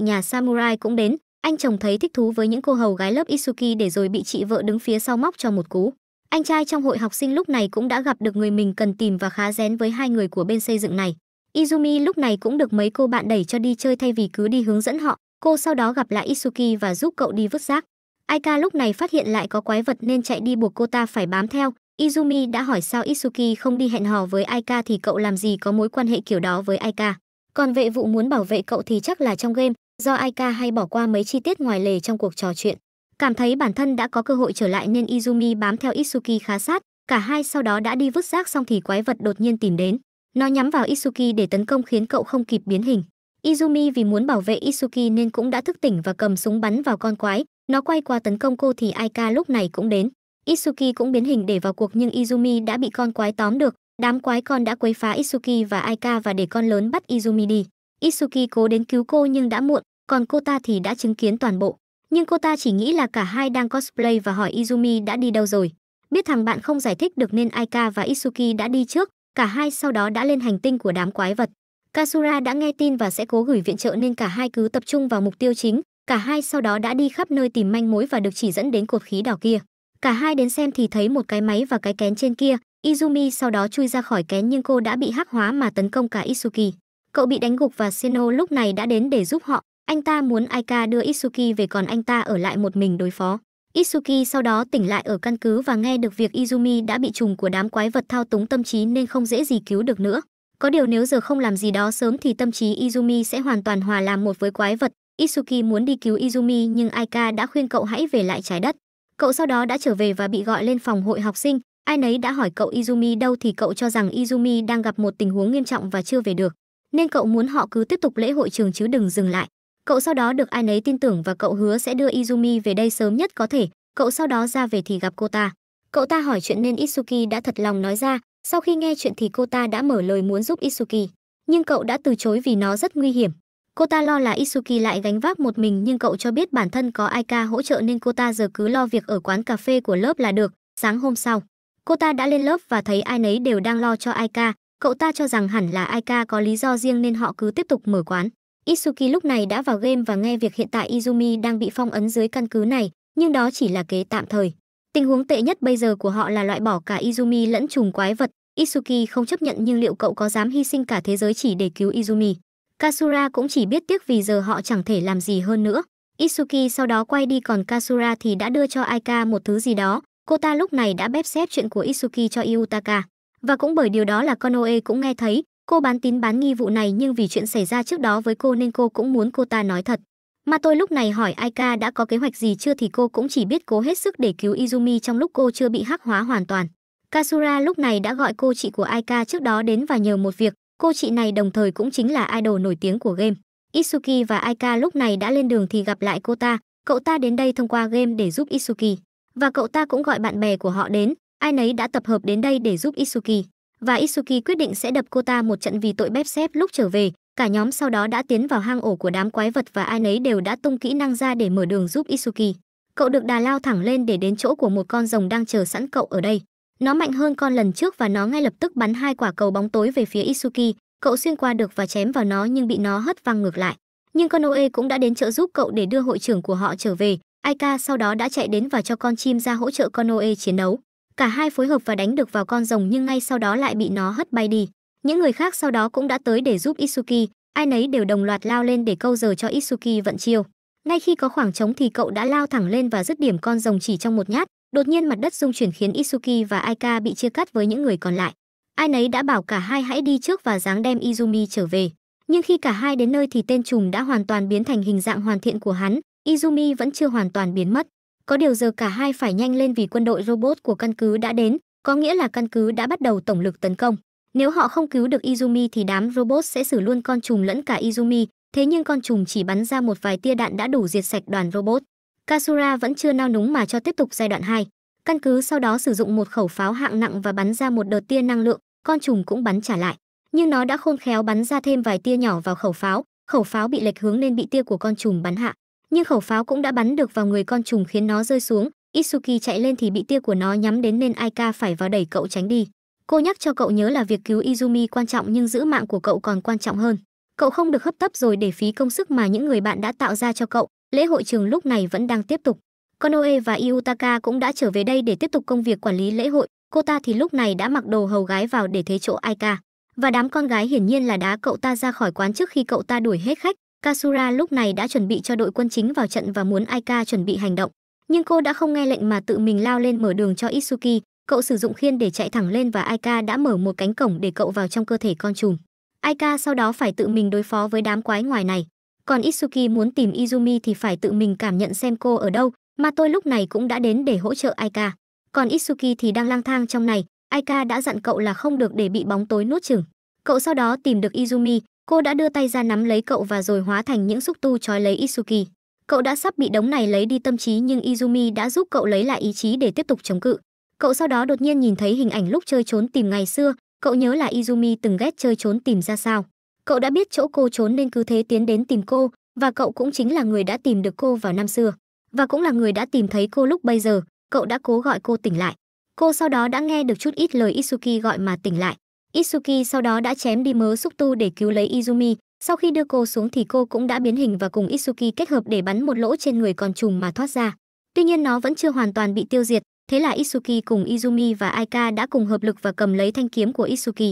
nhà samurai cũng đến, anh chồng thấy thích thú với những cô hầu gái lớp Isuki để rồi bị chị vợ đứng phía sau móc cho một cú. Anh trai trong hội học sinh lúc này cũng đã gặp được người mình cần tìm và khá rén với hai người của bên xây dựng này. Izumi lúc này cũng được mấy cô bạn đẩy cho đi chơi thay vì cứ đi hướng dẫn họ. Cô sau đó gặp lại Isuki và giúp cậu đi vứt rác. Aika lúc này phát hiện lại có quái vật nên chạy đi buộc cô ta phải bám theo. Izumi đã hỏi sao Isuki không đi hẹn hò với Aika thì cậu làm gì có mối quan hệ kiểu đó với Aika. Còn vệ vụ muốn bảo vệ cậu thì chắc là trong game, do Aika hay bỏ qua mấy chi tiết ngoài lề trong cuộc trò chuyện. Cảm thấy bản thân đã có cơ hội trở lại nên Izumi bám theo Itsuki khá sát, cả hai sau đó đã đi vứt rác xong thì quái vật đột nhiên tìm đến. Nó nhắm vào Itsuki để tấn công khiến cậu không kịp biến hình. Izumi vì muốn bảo vệ Itsuki nên cũng đã thức tỉnh và cầm súng bắn vào con quái. Nó quay qua tấn công cô thì Aika lúc này cũng đến. Itsuki cũng biến hình để vào cuộc nhưng Izumi đã bị con quái tóm được. Đám quái con đã quấy phá Itsuki và Aika và để con lớn bắt Izumi đi. Itsuki cố đến cứu cô nhưng đã muộn, còn cô ta thì đã chứng kiến toàn bộ. Nhưng cô ta chỉ nghĩ là cả hai đang cosplay và hỏi Izumi đã đi đâu rồi. Biết thằng bạn không giải thích được nên Aika và Isuki đã đi trước, cả hai sau đó đã lên hành tinh của đám quái vật. Kasura đã nghe tin và sẽ cố gửi viện trợ nên cả hai cứ tập trung vào mục tiêu chính, cả hai sau đó đã đi khắp nơi tìm manh mối và được chỉ dẫn đến cột khí đỏ kia. Cả hai đến xem thì thấy một cái máy và cái kén trên kia, Izumi sau đó chui ra khỏi kén nhưng cô đã bị hắc hóa mà tấn công cả Isuki Cậu bị đánh gục và Seno lúc này đã đến để giúp họ, anh ta muốn Aika đưa Isuki về còn anh ta ở lại một mình đối phó. Isuki sau đó tỉnh lại ở căn cứ và nghe được việc Izumi đã bị trùng của đám quái vật thao túng tâm trí nên không dễ gì cứu được nữa. Có điều nếu giờ không làm gì đó sớm thì tâm trí Izumi sẽ hoàn toàn hòa làm một với quái vật. Isuki muốn đi cứu Izumi nhưng Aika đã khuyên cậu hãy về lại trái đất. Cậu sau đó đã trở về và bị gọi lên phòng hội học sinh. Ai nấy đã hỏi cậu Izumi đâu thì cậu cho rằng Izumi đang gặp một tình huống nghiêm trọng và chưa về được. Nên cậu muốn họ cứ tiếp tục lễ hội trường chứ đừng dừng lại. Cậu sau đó được ai nấy tin tưởng và cậu hứa sẽ đưa Izumi về đây sớm nhất có thể, cậu sau đó ra về thì gặp cô ta. Cậu ta hỏi chuyện nên Itsuki đã thật lòng nói ra, sau khi nghe chuyện thì cô ta đã mở lời muốn giúp Itsuki, nhưng cậu đã từ chối vì nó rất nguy hiểm. Cô ta lo là Itsuki lại gánh vác một mình nhưng cậu cho biết bản thân có Aika hỗ trợ nên cô ta giờ cứ lo việc ở quán cà phê của lớp là được. Sáng hôm sau, cô ta đã lên lớp và thấy ai nấy đều đang lo cho Aika, cậu ta cho rằng hẳn là Aika có lý do riêng nên họ cứ tiếp tục mở quán. Isuki lúc này đã vào game và nghe việc hiện tại Izumi đang bị phong ấn dưới căn cứ này, nhưng đó chỉ là kế tạm thời. Tình huống tệ nhất bây giờ của họ là loại bỏ cả Izumi lẫn trùng quái vật. Isuki không chấp nhận nhưng liệu cậu có dám hy sinh cả thế giới chỉ để cứu Izumi? Kasura cũng chỉ biết tiếc vì giờ họ chẳng thể làm gì hơn nữa. Isuki sau đó quay đi còn Kasura thì đã đưa cho Aika một thứ gì đó. Cô ta lúc này đã bếp xếp chuyện của Isuki cho Iutaka. Và cũng bởi điều đó là Konoe cũng nghe thấy, Cô bán tín bán nghi vụ này nhưng vì chuyện xảy ra trước đó với cô nên cô cũng muốn cô ta nói thật. Mà tôi lúc này hỏi Aika đã có kế hoạch gì chưa thì cô cũng chỉ biết cố hết sức để cứu Izumi trong lúc cô chưa bị hắc hóa hoàn toàn. Kasura lúc này đã gọi cô chị của Aika trước đó đến và nhờ một việc, cô chị này đồng thời cũng chính là idol nổi tiếng của game. Isuki và Aika lúc này đã lên đường thì gặp lại cô ta, cậu ta đến đây thông qua game để giúp Isuki. Và cậu ta cũng gọi bạn bè của họ đến, ai nấy đã tập hợp đến đây để giúp Isuki và Isuki quyết định sẽ đập cô ta một trận vì tội bếp xếp lúc trở về. Cả nhóm sau đó đã tiến vào hang ổ của đám quái vật và ai nấy đều đã tung kỹ năng ra để mở đường giúp Isuki. Cậu được đà lao thẳng lên để đến chỗ của một con rồng đang chờ sẵn cậu ở đây. Nó mạnh hơn con lần trước và nó ngay lập tức bắn hai quả cầu bóng tối về phía Isuki. Cậu xuyên qua được và chém vào nó nhưng bị nó hất văng ngược lại. Nhưng Konoe cũng đã đến trợ giúp cậu để đưa hội trưởng của họ trở về. Aika sau đó đã chạy đến và cho con chim ra hỗ trợ Konoe chiến đấu. Cả hai phối hợp và đánh được vào con rồng nhưng ngay sau đó lại bị nó hất bay đi. Những người khác sau đó cũng đã tới để giúp Isuki, ai nấy đều đồng loạt lao lên để câu giờ cho Isuki vận chiêu. Ngay khi có khoảng trống thì cậu đã lao thẳng lên và dứt điểm con rồng chỉ trong một nhát, đột nhiên mặt đất rung chuyển khiến Isuki và Aika bị chia cắt với những người còn lại. Ai nấy đã bảo cả hai hãy đi trước và dáng đem Izumi trở về. Nhưng khi cả hai đến nơi thì tên trùm đã hoàn toàn biến thành hình dạng hoàn thiện của hắn, Izumi vẫn chưa hoàn toàn biến mất. Có điều giờ cả hai phải nhanh lên vì quân đội robot của căn cứ đã đến, có nghĩa là căn cứ đã bắt đầu tổng lực tấn công. Nếu họ không cứu được Izumi thì đám robot sẽ xử luôn con trùng lẫn cả Izumi, thế nhưng con trùng chỉ bắn ra một vài tia đạn đã đủ diệt sạch đoàn robot. Kasura vẫn chưa nao núng mà cho tiếp tục giai đoạn 2. Căn cứ sau đó sử dụng một khẩu pháo hạng nặng và bắn ra một đợt tia năng lượng, con trùng cũng bắn trả lại. Nhưng nó đã khôn khéo bắn ra thêm vài tia nhỏ vào khẩu pháo, khẩu pháo bị lệch hướng nên bị tia của con trùng bắn hạ nhưng khẩu pháo cũng đã bắn được vào người con trùng khiến nó rơi xuống Isuki chạy lên thì bị tia của nó nhắm đến nên Aika phải vào đẩy cậu tránh đi. Cô nhắc cho cậu nhớ là việc cứu Izumi quan trọng nhưng giữ mạng của cậu còn quan trọng hơn. Cậu không được hấp tấp rồi để phí công sức mà những người bạn đã tạo ra cho cậu. Lễ hội trường lúc này vẫn đang tiếp tục. Konoe và Iutaka cũng đã trở về đây để tiếp tục công việc quản lý lễ hội. Cô ta thì lúc này đã mặc đồ hầu gái vào để thế chỗ Aika. Và đám con gái hiển nhiên là đá cậu ta ra khỏi quán trước khi cậu ta đuổi hết khách. Kasura lúc này đã chuẩn bị cho đội quân chính vào trận và muốn Aika chuẩn bị hành động, nhưng cô đã không nghe lệnh mà tự mình lao lên mở đường cho Itsuki, cậu sử dụng khiên để chạy thẳng lên và Aika đã mở một cánh cổng để cậu vào trong cơ thể con trùm. Aika sau đó phải tự mình đối phó với đám quái ngoài này, còn Itsuki muốn tìm Izumi thì phải tự mình cảm nhận xem cô ở đâu, mà tôi lúc này cũng đã đến để hỗ trợ Aika. Còn Itsuki thì đang lang thang trong này, Aika đã dặn cậu là không được để bị bóng tối nuốt chửng. Cậu sau đó tìm được Izumi, Cô đã đưa tay ra nắm lấy cậu và rồi hóa thành những xúc tu trói lấy Isuki. Cậu đã sắp bị đống này lấy đi tâm trí nhưng Izumi đã giúp cậu lấy lại ý chí để tiếp tục chống cự. Cậu sau đó đột nhiên nhìn thấy hình ảnh lúc chơi trốn tìm ngày xưa, cậu nhớ là Izumi từng ghét chơi trốn tìm ra sao. Cậu đã biết chỗ cô trốn nên cứ thế tiến đến tìm cô, và cậu cũng chính là người đã tìm được cô vào năm xưa. Và cũng là người đã tìm thấy cô lúc bây giờ, cậu đã cố gọi cô tỉnh lại. Cô sau đó đã nghe được chút ít lời Isuki gọi mà tỉnh lại. Itsuki sau đó đã chém đi mớ xúc tu để cứu lấy Izumi. Sau khi đưa cô xuống thì cô cũng đã biến hình và cùng Itsuki kết hợp để bắn một lỗ trên người còn trùng mà thoát ra. Tuy nhiên nó vẫn chưa hoàn toàn bị tiêu diệt, thế là Itsuki cùng Izumi và Aika đã cùng hợp lực và cầm lấy thanh kiếm của Itsuki.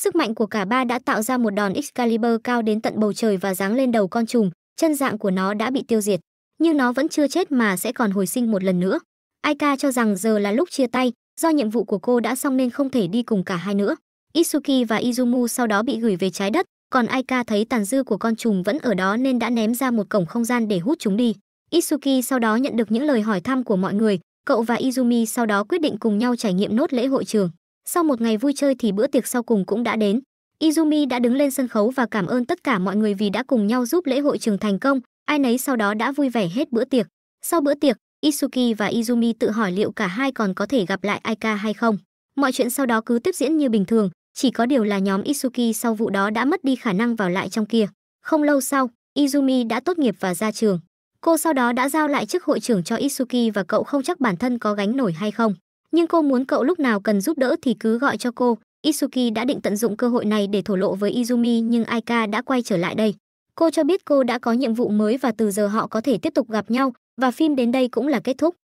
Sức mạnh của cả ba đã tạo ra một đòn Excalibur cao đến tận bầu trời và giáng lên đầu con trùng, chân dạng của nó đã bị tiêu diệt. Nhưng nó vẫn chưa chết mà sẽ còn hồi sinh một lần nữa. Aika cho rằng giờ là lúc chia tay, do nhiệm vụ của cô đã xong nên không thể đi cùng cả hai nữa. Isuki và Izumu sau đó bị gửi về trái đất, còn Aika thấy tàn dư của con trùng vẫn ở đó nên đã ném ra một cổng không gian để hút chúng đi. Isuki sau đó nhận được những lời hỏi thăm của mọi người, cậu và Izumi sau đó quyết định cùng nhau trải nghiệm nốt lễ hội trường. Sau một ngày vui chơi thì bữa tiệc sau cùng cũng đã đến. Izumi đã đứng lên sân khấu và cảm ơn tất cả mọi người vì đã cùng nhau giúp lễ hội trường thành công, ai nấy sau đó đã vui vẻ hết bữa tiệc. Sau bữa tiệc, Isuki và Izumi tự hỏi liệu cả hai còn có thể gặp lại Aika hay không. Mọi chuyện sau đó cứ tiếp diễn như bình thường, chỉ có điều là nhóm Isuki sau vụ đó đã mất đi khả năng vào lại trong kia. Không lâu sau, Izumi đã tốt nghiệp và ra trường. Cô sau đó đã giao lại chức hội trưởng cho Isuki và cậu không chắc bản thân có gánh nổi hay không. Nhưng cô muốn cậu lúc nào cần giúp đỡ thì cứ gọi cho cô. Isuki đã định tận dụng cơ hội này để thổ lộ với Izumi nhưng Aika đã quay trở lại đây. Cô cho biết cô đã có nhiệm vụ mới và từ giờ họ có thể tiếp tục gặp nhau và phim đến đây cũng là kết thúc.